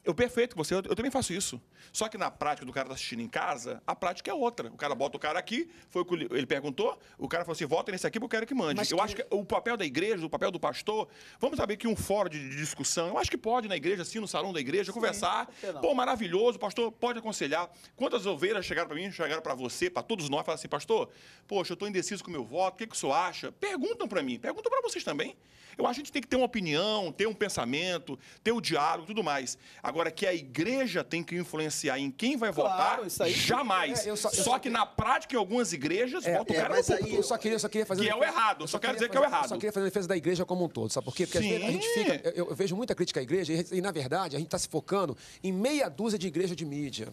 S3: eu perfeito com você, eu, eu, também faço isso. Só que na prática do cara tá assistindo em casa, a prática é outra. O cara bota o cara aqui, foi o que ele perguntou, o cara falou assim: vota nesse aqui porque eu quero que mande. Mas eu que... acho que o papel da igreja, o papel do pastor, vamos saber que um fórum de, de discussão, eu acho que pode na igreja, assim, no salão da igreja, Sim, conversar. Pô, maravilhoso, o pastor pode aconselhar. Quantas ovelhas chegaram para mim, chegaram para você, para todos nós, falaram assim: pastor, poxa, eu tô indeciso com o meu voto, o que, que o senhor acha? Perguntam para mim, perguntam para vocês também. Eu acho então, que a gente tem que ter uma opinião, ter um pensamento, ter o um diálogo, tudo mais. Agora, que a igreja tem que influenciar em quem vai claro, votar, aí, jamais. É, só, só que na prática, em algumas igrejas, é, o é, cara mas aí Eu só queria, só queria fazer... Que é o errado, eu só, só quero dizer fazer, que é o errado. Eu só queria
S4: fazer a defesa da igreja como um todo, sabe por quê? Porque Sim. a gente fica... Eu, eu vejo muita crítica à igreja e, e na verdade, a gente está se focando em meia dúzia de igreja de mídia.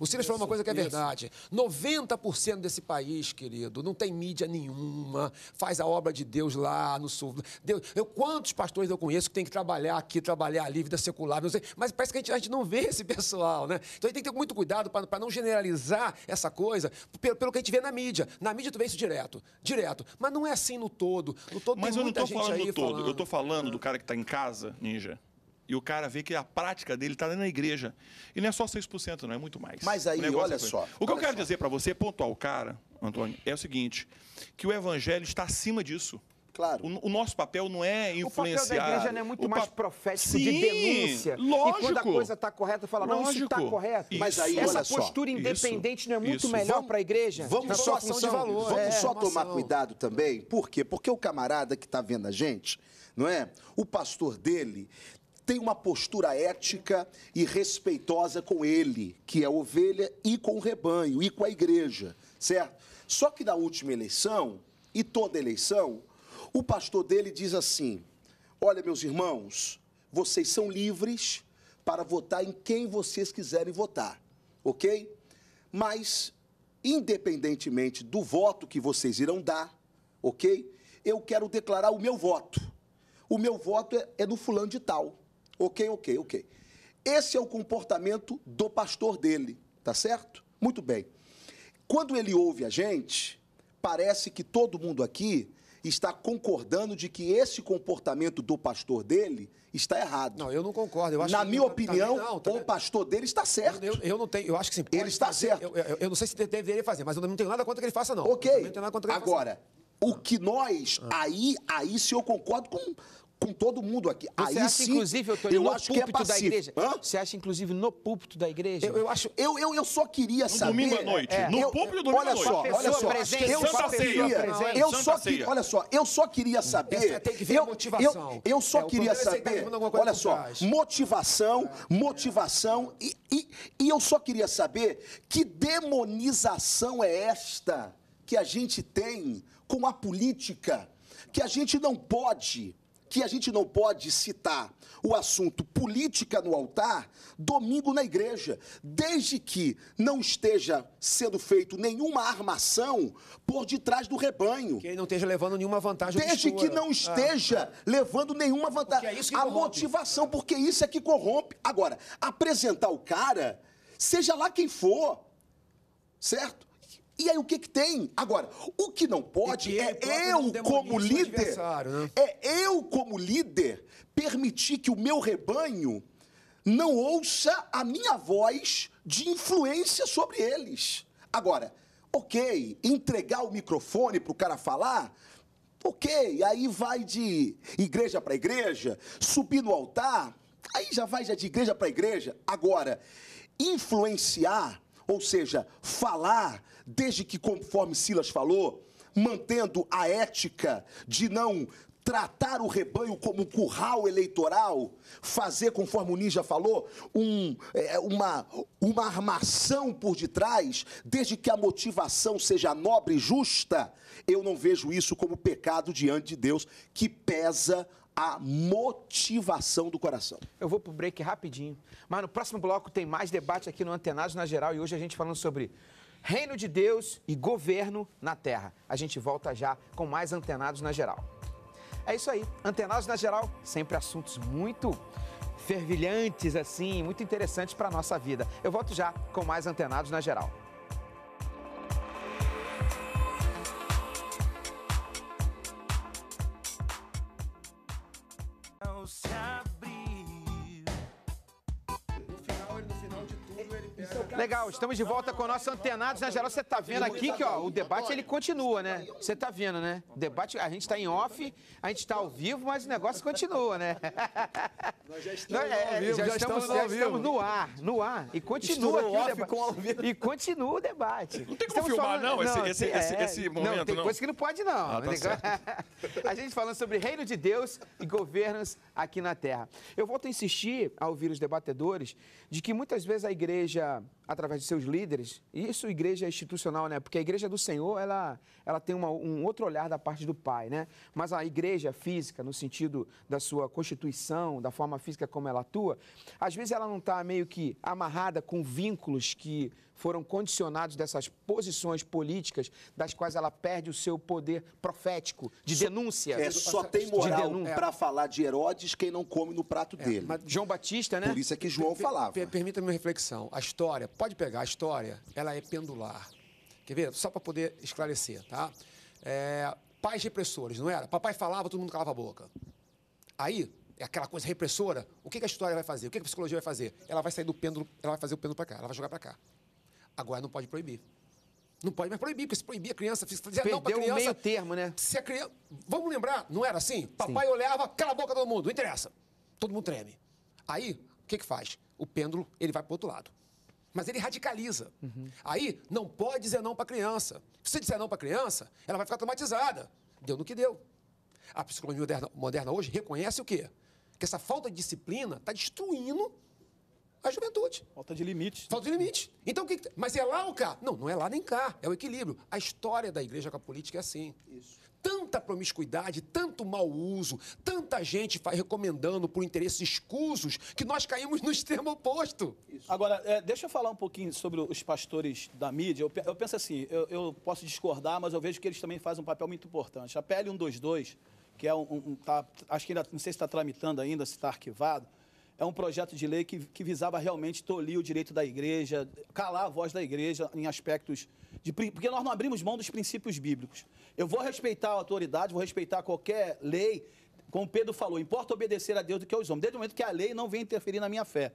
S4: O Silas falou uma coisa que é verdade. 90% desse país, querido, não tem mídia nenhuma, faz a obra de Deus lá no sul. Deus, eu, quantos pastores eu conheço que tem que trabalhar aqui, trabalhar ali, vida secular, não sei, mas parece que a gente, a gente não vê esse [LAUGHS] pessoal, né? Então a gente tem que ter muito cuidado para não generalizar essa coisa pelo, pelo, que a gente vê na mídia. Na mídia tu vê isso direto, direto. Mas não é assim no todo. No todo mas eu não estou falando do todo, falando. eu estou
S3: falando do cara que está em casa, ninja e o cara vê que a prática dele está na igreja. E não é só 6%, não, é muito mais. Mas aí, olha é só. O que eu quero só. dizer para você, pontual, cara, Antônio, é o seguinte: que o evangelho está acima disso. Claro. O, o, nosso papel não é influenciar. O papel da igreja não é muito mais pa... profético Sim, de denúncia. Lógico. E quando a coisa está
S1: correta, fala, lógico. não, isso está correto. Mas aí, Essa olha postura só. independente isso. não é muito isso. melhor para a igreja? Vamos só, função, de valor. Vamos é, só tomar cuidado
S2: também. Por quê? Porque o camarada que está vendo a gente, não é? O pastor dele tem uma postura ética e respeitosa com ele, que é ovelha, e com o rebanho, e com a igreja, certo? Só que na última eleição, e toda eleição, o pastor dele diz assim: Olha, meus irmãos, vocês são livres para votar em quem vocês quiserem votar, ok? Mas, independentemente do voto que vocês irão dar, ok? Eu quero declarar o meu voto. O meu voto é, é no fulano de tal. Ok, ok, ok. Esse é o comportamento do pastor dele, tá certo? Muito bem. Quando ele ouve a gente, parece que todo mundo aqui está concordando de que esse comportamento do pastor
S4: dele está errado. Não, eu não concordo. Eu acho Na minha tá- tá opinião, não, tá o pastor dele está certo. Eu, eu, eu não tenho, eu acho que sim. Ele está fazer, certo. Eu, eu, não sei se deveria fazer, mas eu não tenho nada contra que ele faça, não. Ok. Agora, faça. o que nós. Ah. Aí, aí se eu concordo com com todo
S2: mundo aqui. Você Aí acha, sim, inclusive, eu, tô eu no acho púlpito que é da igreja? Hã? Você acha, inclusive, no púlpito da igreja? Eu, eu acho, eu, eu, eu só queria no saber... Domingo à noite. É, no púlpito do domingo à noite. olha só, olha só. Eu só queria... Eu só queria... Olha só, eu só queria saber... Você tem que ver eu, motivação. Eu, eu só é, queria é tá saber... Olha só, motivação, motivação e, e, e eu só queria saber que demonização é esta que a gente tem com a política que a gente não pode que a gente não pode citar o assunto política no altar domingo na igreja, desde que não esteja sendo feito nenhuma armação por detrás do rebanho. Que não esteja levando nenhuma vantagem Desde obscura. que não esteja ah. levando nenhuma é vantagem. É a corrompe. motivação, porque isso é que corrompe. Agora, apresentar o cara, seja lá quem for, certo? E aí o que, que tem? Agora, o que não pode que é eu, como líder, né? é eu, como líder, permitir que o meu rebanho não ouça a minha voz de influência sobre eles. Agora, ok, entregar o microfone para o cara falar, ok, aí vai de igreja para igreja, subir no altar, aí já vai já de igreja para igreja. Agora, influenciar, ou seja, falar desde que, conforme Silas falou, mantendo a ética de não tratar o rebanho como um curral eleitoral, fazer, conforme o Ninja falou, um, é, uma, uma armação por detrás, desde que a motivação seja nobre e justa, eu não vejo isso como pecado diante de Deus que pesa a motivação do coração.
S1: Eu vou para o break rapidinho, mas no próximo bloco tem mais debate aqui no Antenados na Geral e hoje a gente falando sobre Reino de Deus e governo na terra. A gente volta já com mais Antenados na Geral. É isso aí, Antenados na Geral, sempre assuntos muito fervilhantes assim, muito interessantes para a nossa vida. Eu volto já com mais Antenados na Geral. estamos de volta com o nosso Antenados na Geral. Você está vendo aqui que ó, o debate ele continua, né? Você está vendo, né? O debate, a gente está em off, a gente está ao vivo, mas o negócio continua, né?
S4: Nós já estamos, é, vivo, já, já estamos, já estamos no
S1: ar, no ar. E continua aqui o debate. E continua o debate. Não tem como estamos filmar, falando... não, esse, esse, é, esse, esse momento, não. Tem não. coisa que não pode, não. Ah, tá [LAUGHS] a gente falando sobre reino de Deus e governos aqui na Terra. Eu volto a insistir ao ouvir os debatedores de que muitas vezes a igreja através de seus líderes, isso igreja é institucional, né? Porque a igreja do Senhor, ela, ela tem uma, um outro olhar da parte do Pai, né? Mas a igreja física, no sentido da sua constituição, da forma física como ela atua, às vezes ela não está meio que amarrada com vínculos que foram condicionados dessas posições políticas das quais ela perde o
S4: seu poder profético de só, denúncia. É, só tem moral para é.
S2: falar de Herodes
S4: quem não come no prato
S2: é, dele. João Batista, né? Por isso é que João per, falava.
S4: Per, permita-me uma reflexão. A história, pode pegar, a história, ela é pendular. Quer ver? Só para poder esclarecer, tá? É, pais repressores, não era? Papai falava, todo mundo calava a boca. Aí, é aquela coisa repressora, o que, que a história vai fazer? O que, que a psicologia vai fazer? Ela vai sair do pêndulo, ela vai fazer o pêndulo para cá, ela vai jogar para cá. Agora não pode proibir. Não pode mais proibir, porque se proibir a criança, dizia Perdeu não pra criança. meio termo, né? Se a criança. Vamos lembrar, não era assim? Papai Sim. olhava, cala a boca todo mundo, não interessa. Todo mundo treme. Aí, o que que faz? O pêndulo, ele vai pro outro lado. Mas ele radicaliza. Uhum. Aí, não pode dizer não pra criança. Se disser não pra criança, ela vai ficar traumatizada. Deu no que deu. A psicologia moderna, moderna hoje reconhece o quê? Que essa falta de disciplina está destruindo a juventude. Falta de limite. Falta de limite. Então, o que, que... Mas é lá ou cá? Não, não é lá nem cá. É o equilíbrio. A história da igreja com a política é assim. Isso. Tanta promiscuidade, tanto mau uso, tanta gente recomendando
S5: por interesses escusos que nós caímos no [LAUGHS] extremo oposto. Isso. Agora, é, deixa eu falar um pouquinho sobre os pastores da mídia. Eu, eu penso assim, eu, eu, posso discordar, mas eu vejo que eles também fazem um papel muito importante. A PL 122, que é um. um tá, acho que ainda, não sei se está tramitando ainda, se está arquivado é um projeto de lei que, que visava realmente tolir o direito da igreja, calar a voz da igreja em aspectos de. Porque nós não abrimos mão dos princípios bíblicos. Eu vou respeitar a autoridade, vou respeitar qualquer lei. Como Pedro falou, importa obedecer a Deus do que aos homens, desde o momento que a lei não vem interferir na minha fé.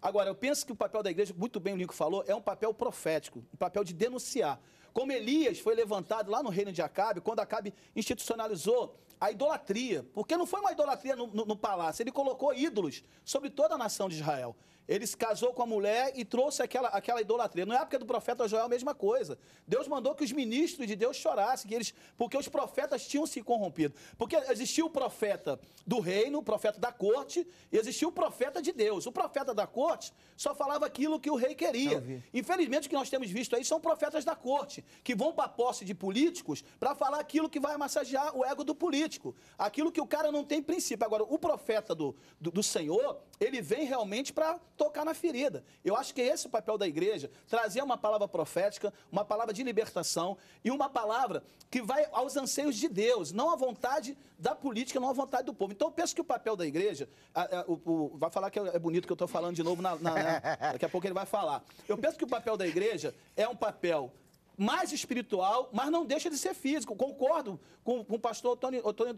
S5: Agora, eu penso que o papel da igreja, muito bem o Nico falou, é um papel profético, um papel de denunciar. Como Elias foi levantado lá no reino de Acabe, quando Acabe institucionalizou a idolatria, porque não foi uma idolatria no, no, no palácio, ele colocou ídolos sobre toda a nação de Israel. Ele se casou com a mulher e trouxe aquela, aquela idolatria. Na época do profeta Joel, a mesma coisa. Deus mandou que os ministros de Deus chorassem, que eles, porque os profetas tinham se corrompido. Porque existia o profeta do reino, o profeta da corte, e existia o profeta de Deus. O profeta da corte só falava aquilo que o rei queria. Infelizmente, o que nós temos visto aí são profetas da corte, que vão para a posse de políticos para falar aquilo que vai massagear o ego do político. Aquilo que o cara não tem princípio. Agora, o profeta do, do, do Senhor, ele vem realmente para tocar na ferida. Eu acho que esse é o papel da igreja, trazer uma palavra profética, uma palavra de libertação e uma palavra que vai aos anseios de Deus, não à vontade da política, não à vontade do povo. Então eu penso que o papel da igreja, a, a, o, o, vai falar que é, é bonito que eu estou falando de novo, na, na, na, daqui a pouco ele vai falar. Eu penso que o papel da igreja é um papel mais espiritual, mas não deixa de ser físico. Concordo com, com o pastor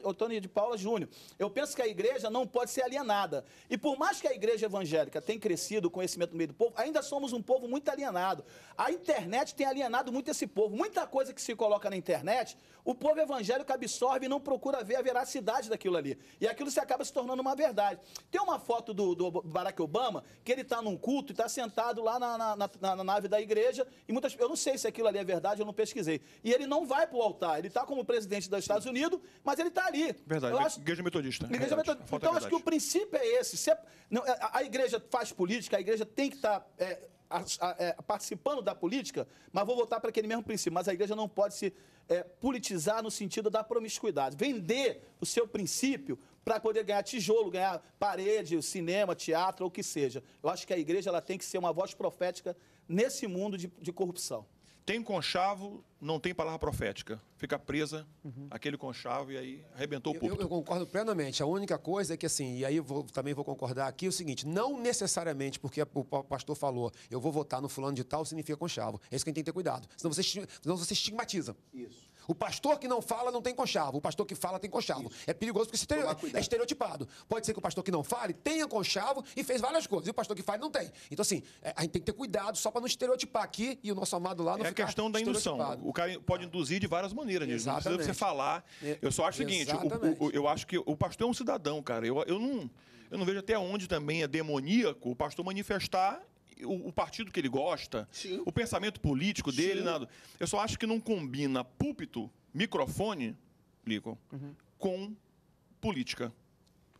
S5: Otônio, de Paula Júnior. Eu penso que a igreja não pode ser alienada. E por mais que a igreja evangélica tenha crescido, o conhecimento no meio do povo, ainda somos um povo muito alienado. A internet tem alienado muito esse povo. Muita coisa que se coloca na internet, o povo evangélico absorve e não procura ver a veracidade daquilo ali. E aquilo se acaba se tornando uma verdade. Tem uma foto do, do Barack Obama, que ele está num culto e está sentado lá na na, na, na, nave da igreja, e muitas. Eu não sei se aquilo ali é verdade, eu não pesquisei. E ele não vai para o altar. Ele está como presidente dos Estados Unidos, mas ele está ali. Verdade, eu acho...
S3: igreja metodista. Igreja metodista. Então, acho verdade. que o
S5: princípio é esse. Se é- é, a... a, igreja faz política, a igreja tem que estar... Tá, é, é, participando da política, mas vou voltar para aquele mesmo princípio. Mas a igreja não pode se é, politizar no sentido da promiscuidade. Vender o seu princípio para poder ganhar tijolo, ganhar parede, cinema, teatro, ou o que seja. Eu acho que a igreja ela tem que ser uma voz profética
S3: nesse mundo de, de corrupção. Tem conchavo, não tem palavra profética. Fica presa uhum. aquele conchavo e aí arrebentou o público. Eu, eu,
S4: concordo plenamente. A única coisa é que, assim, e aí vou, também vou concordar aqui, é o seguinte, não necessariamente porque o pastor falou, eu vou votar no fulano de tal, significa conchavo. É isso que a gente tem que ter cuidado. Senão você, senão você estigmatiza. Isso. O pastor que não fala não tem conchavo. O pastor que fala tem conchavo. Isso. É perigoso porque estere... é estereotipado. Pode ser que o pastor que não fale tenha conchavo e fez várias coisas. E o pastor que fala não tem. Então, assim, é, a gente tem que ter cuidado só para não estereotipar aqui e o nosso amado lá não É questão da indução. O
S3: cara pode induzir de várias maneiras. Né? Não precisa você falar. É, eu só acho o seguinte: o, o, eu acho que o pastor é um cidadão, cara. Eu, eu, não, eu não vejo até onde também é demoníaco o pastor manifestar o, o partido que ele gosta, Sim. o pensamento político dele, Sim. nada. Eu só acho que não combina púlpito, microfone, Lincoln, uhum. com política.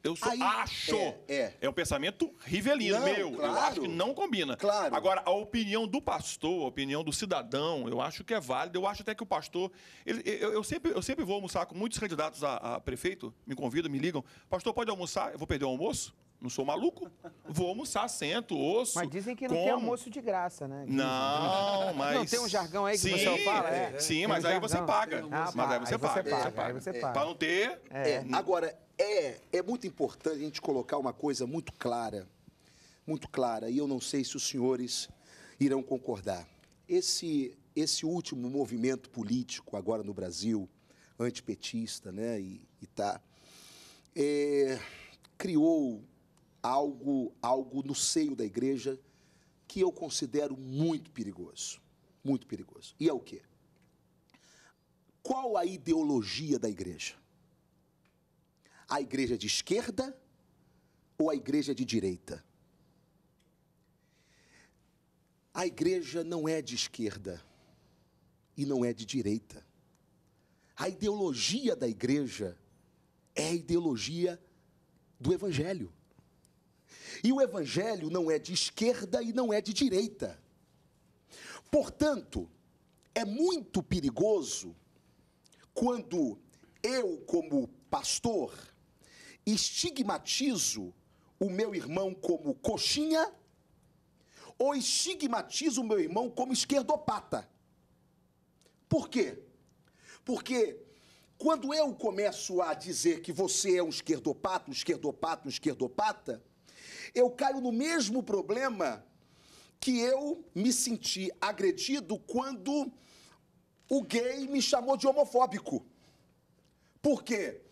S3: Eu só Aí, acho. É, é. é o pensamento rivelino não, meu. Claro, eu acho que não combina. Claro. Agora, a opinião do pastor, a opinião do cidadão, eu acho que é válida. Eu acho até que o pastor. Ele, eu, eu, sempre, eu sempre vou almoçar com muitos candidatos a, a prefeito, me convidam, me ligam. Pastor, pode almoçar? Eu vou perder o almoço? Não sou maluco. Vou almoçar, sento, osso. Mas dizem que não como. tem almoço de
S1: graça, né?
S3: Não, mas. [LAUGHS] Não, tem um jargão aí que sim, você fala, é? é sim, ah, mas aí você paga. mas aí você, aí paga. Você paga. É, você paga. Pra não
S2: ter. É. é agora, é, é muito importante a gente colocar uma coisa muito clara. Muito clara. E eu não sei se os senhores irão concordar. Esse, esse último movimento político agora no Brasil, antipetista, né? E, e tá. É, criou algo, algo no seio da igreja que eu considero muito perigoso. Muito perigoso. E é o quê? Qual a ideologia da igreja? A igreja de esquerda ou a igreja de direita? A igreja não é de esquerda e não é de direita. A ideologia da igreja é a ideologia do evangelho. E o evangelho não é de esquerda e não é de direita. Portanto, é muito perigoso quando eu, como pastor, estigmatizo o meu irmão como coxinha ou estigmatizo o meu irmão como esquerdopata. Por quê? Porque quando eu começo a dizer que você é um esquerdopata, um esquerdopata, um esquerdopata, eu caio no mesmo problema que eu me senti agredido quando o gay me chamou de homofóbico. Por quê?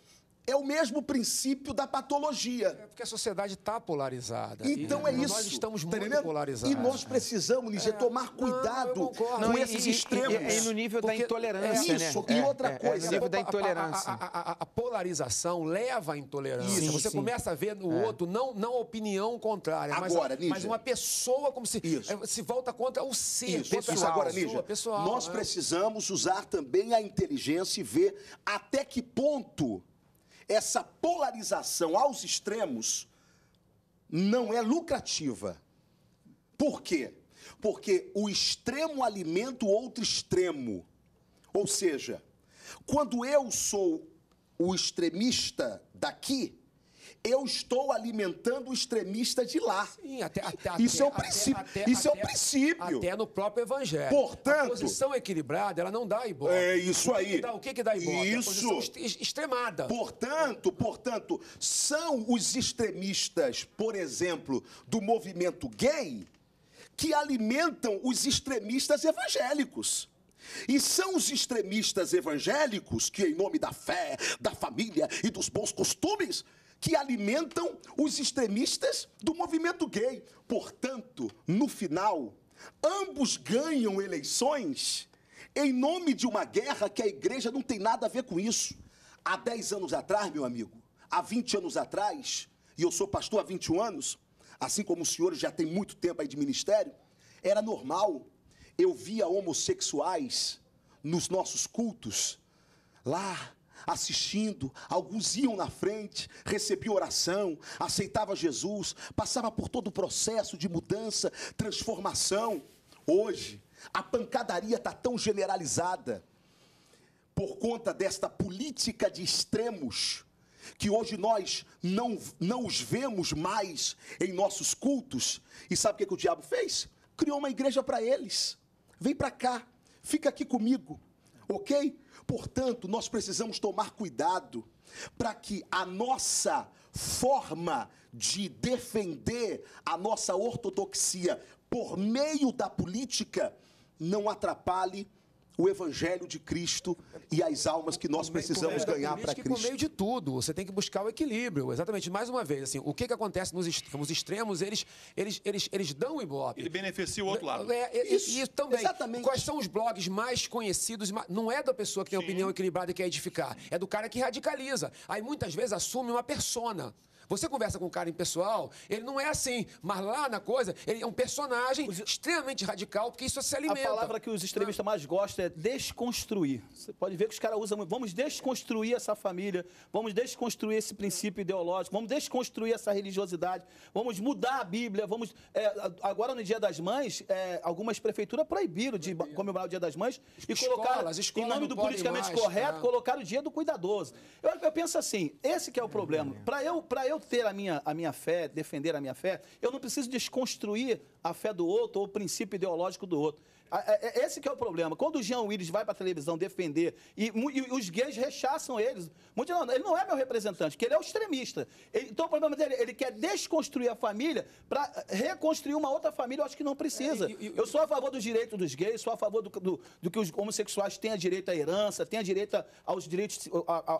S2: é o mesmo princípio da patologia. É porque a
S4: sociedade está polarizada. Então e, é isso. Nós estamos tá muito polarizados. E nós
S2: precisamos, Lígia, é.
S4: tomar cuidado não, com esses e, extremos. E, no nível porque da intolerância, é né? isso. Né? E outra é, é coisa. É, nível da intolerância. A, a, a, a polarização leva à intolerância. Isso, Você sim. começa a ver no é. outro não, não opinião contrária, Agora, mas, Lígia, mas uma pessoa como se isso. Eh, se volta contra o ser. Isso, pessoal, isso. Agora, Lígia, pessoal, nós né?
S2: precisamos usar também a inteligência e ver até que ponto essa polarização aos extremos não é lucrativa. Por quê? Porque o extremo alimenta o outro extremo. Ou seja, quando eu sou o extremista daqui, eu estou alimentando o extremista de lá. Sim, até, até, Isso é o princípio. Até, isso é o
S4: princípio. Até no próprio evangelho. Portanto, a posição equilibrada, ela não dá ibope. É isso o aí. Que dá, o que, que dá ibope? Isso. É extremada. Portanto, portanto, são os
S2: extremistas, por exemplo, do movimento gay que alimentam os extremistas evangélicos. E são os extremistas evangélicos que, em nome da fé, da família e dos bons costumes, que alimentam os extremistas do movimento gay. Portanto, no final, ambos ganham eleições em nome de uma guerra que a igreja não tem nada a ver com isso. Há 10 anos atrás, meu amigo, há 20 anos atrás, e eu sou pastor há 21 anos, assim como o senhor já tem muito tempo aí de ministério, era normal. Eu via homossexuais nos nossos cultos, lá assistindo, alguns iam na frente, recebiam oração, aceitava Jesus, passava por todo o processo de mudança, transformação. Hoje, a pancadaria está tão generalizada por conta desta política de extremos que hoje nós não, não os vemos mais em nossos cultos. E sabe o que, que o diabo fez? Criou uma igreja para eles. Vem para cá, fica aqui comigo, ok? Portanto, nós precisamos tomar cuidado para que a nossa forma de defender a nossa ortodoxia por meio da política não atrapalhe o evangelho de Cristo e as almas que nós precisamos ganhar para Cristo. Por meio
S4: de tudo, você tem que buscar o equilíbrio. Exatamente. Mais uma vez, assim, o que, que acontece nos extremos? Os extremos, eles, eles, eles, eles dão ibope. Ele beneficia o outro né? lado. É, é, isso, isso, também. Exatamente. Quais são os blogs mais conhecidos? Não é da pessoa que tem Sim. opinião equilibrada e quer edificar. É do cara que radicaliza. Aí muitas vezes assume uma persona. Você conversa com o cara em pessoal, ele não é assim, mas lá na coisa, ele é um personagem os... extremamente radical,
S5: porque isso se alimenta. A palavra que os né? extremistas mais gostam é desconstruir. Você pode ver que os caras usam Vamos desconstruir essa família, vamos desconstruir esse princípio ideológico, vamos desconstruir essa religiosidade, vamos mudar a Bíblia, vamos. É, agora no Dia das Mães, é, algumas prefeituras proibiram de comemorar o Dia das Mães e colocar colocaram, em nome do politicamente mais, correto, tá? o Dia do Cuidadoso. Eu, eu penso assim, esse que é o problema. É. Para eu, eu eu ter a minha, a minha fé, defender a minha fé, eu não preciso desconstruir a fé do outro ou o princípio ideológico do outro. É, esse que é o problema. Quando o Jean Willis vai para a televisão defender e, e, os gays rechaçam eles, muito, não, ele não é meu representante, porque ele é o extremista. Ele, então o problema dele, é, ele quer desconstruir a família para eh, reconstruir uma outra família, eu acho que não precisa. É, e, e, eu sou a favor dos direitos dos gays, sou a favor do, do, do que os homossexuais tenham direito à herança, tenham direito aos direitos,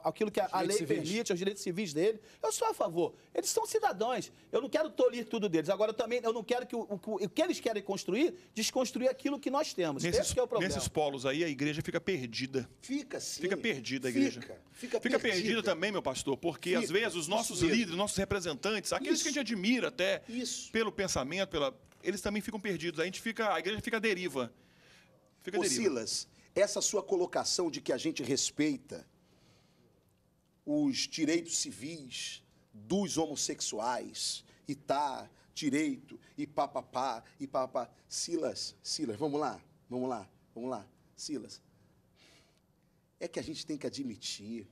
S5: aquilo que a, a lei civis. permite, aos direitos civis dele. Eu sou a favor. Eles são cidadãos. Eu não quero tolir tudo deles. Agora, eu também, eu não quero que o, o, o que eles querem construir, desconstruir aquilo que nós nós temos. Nesses, é nesses
S3: polos aí, a igreja fica perdida. Fica, sim. Fica perdida a igreja. Fica, fica, fica perdida. perdida também, meu pastor, porque fica, às vezes os nossos líderes, nossos representantes, aqueles isso. que a gente admira até isso. pelo pensamento, pela, eles também ficam perdidos. A gente fica, a igreja fica à deriva.
S2: Fica Ô, deriva. Silas, essa sua colocação de que a gente respeita os direitos civis dos homossexuais e tá direito, e papapá, e papá. Silas, Silas, vamos lá, vamos lá, vamos lá. Silas, é que a gente tem que admitir,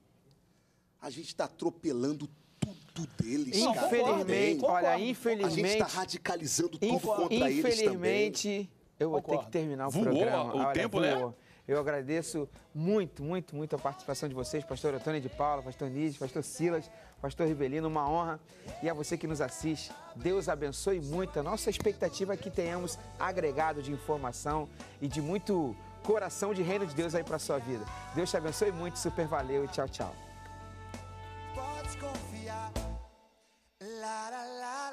S2: a gente está atropelando tudo deles, Infelizmente, olha, infelizmente... A gente está radicalizando tudo contra eles também. Infelizmente, eu vou ter que
S1: terminar o voou programa. o olha, tempo, né? voou. né? Eu agradeço muito, muito, muito a participação de vocês, pastor Antônio de Paula, pastor Nides, pastor Silas. Pastor Rivelino, uma honra. E a você que nos assiste, Deus abençoe muito. A nossa expectativa é que tenhamos agregado de informação e de muito coração de reino de Deus aí para sua vida. Deus te abençoe muito, super valeu e tchau, tchau.
S2: Pode confiar. La, la, la.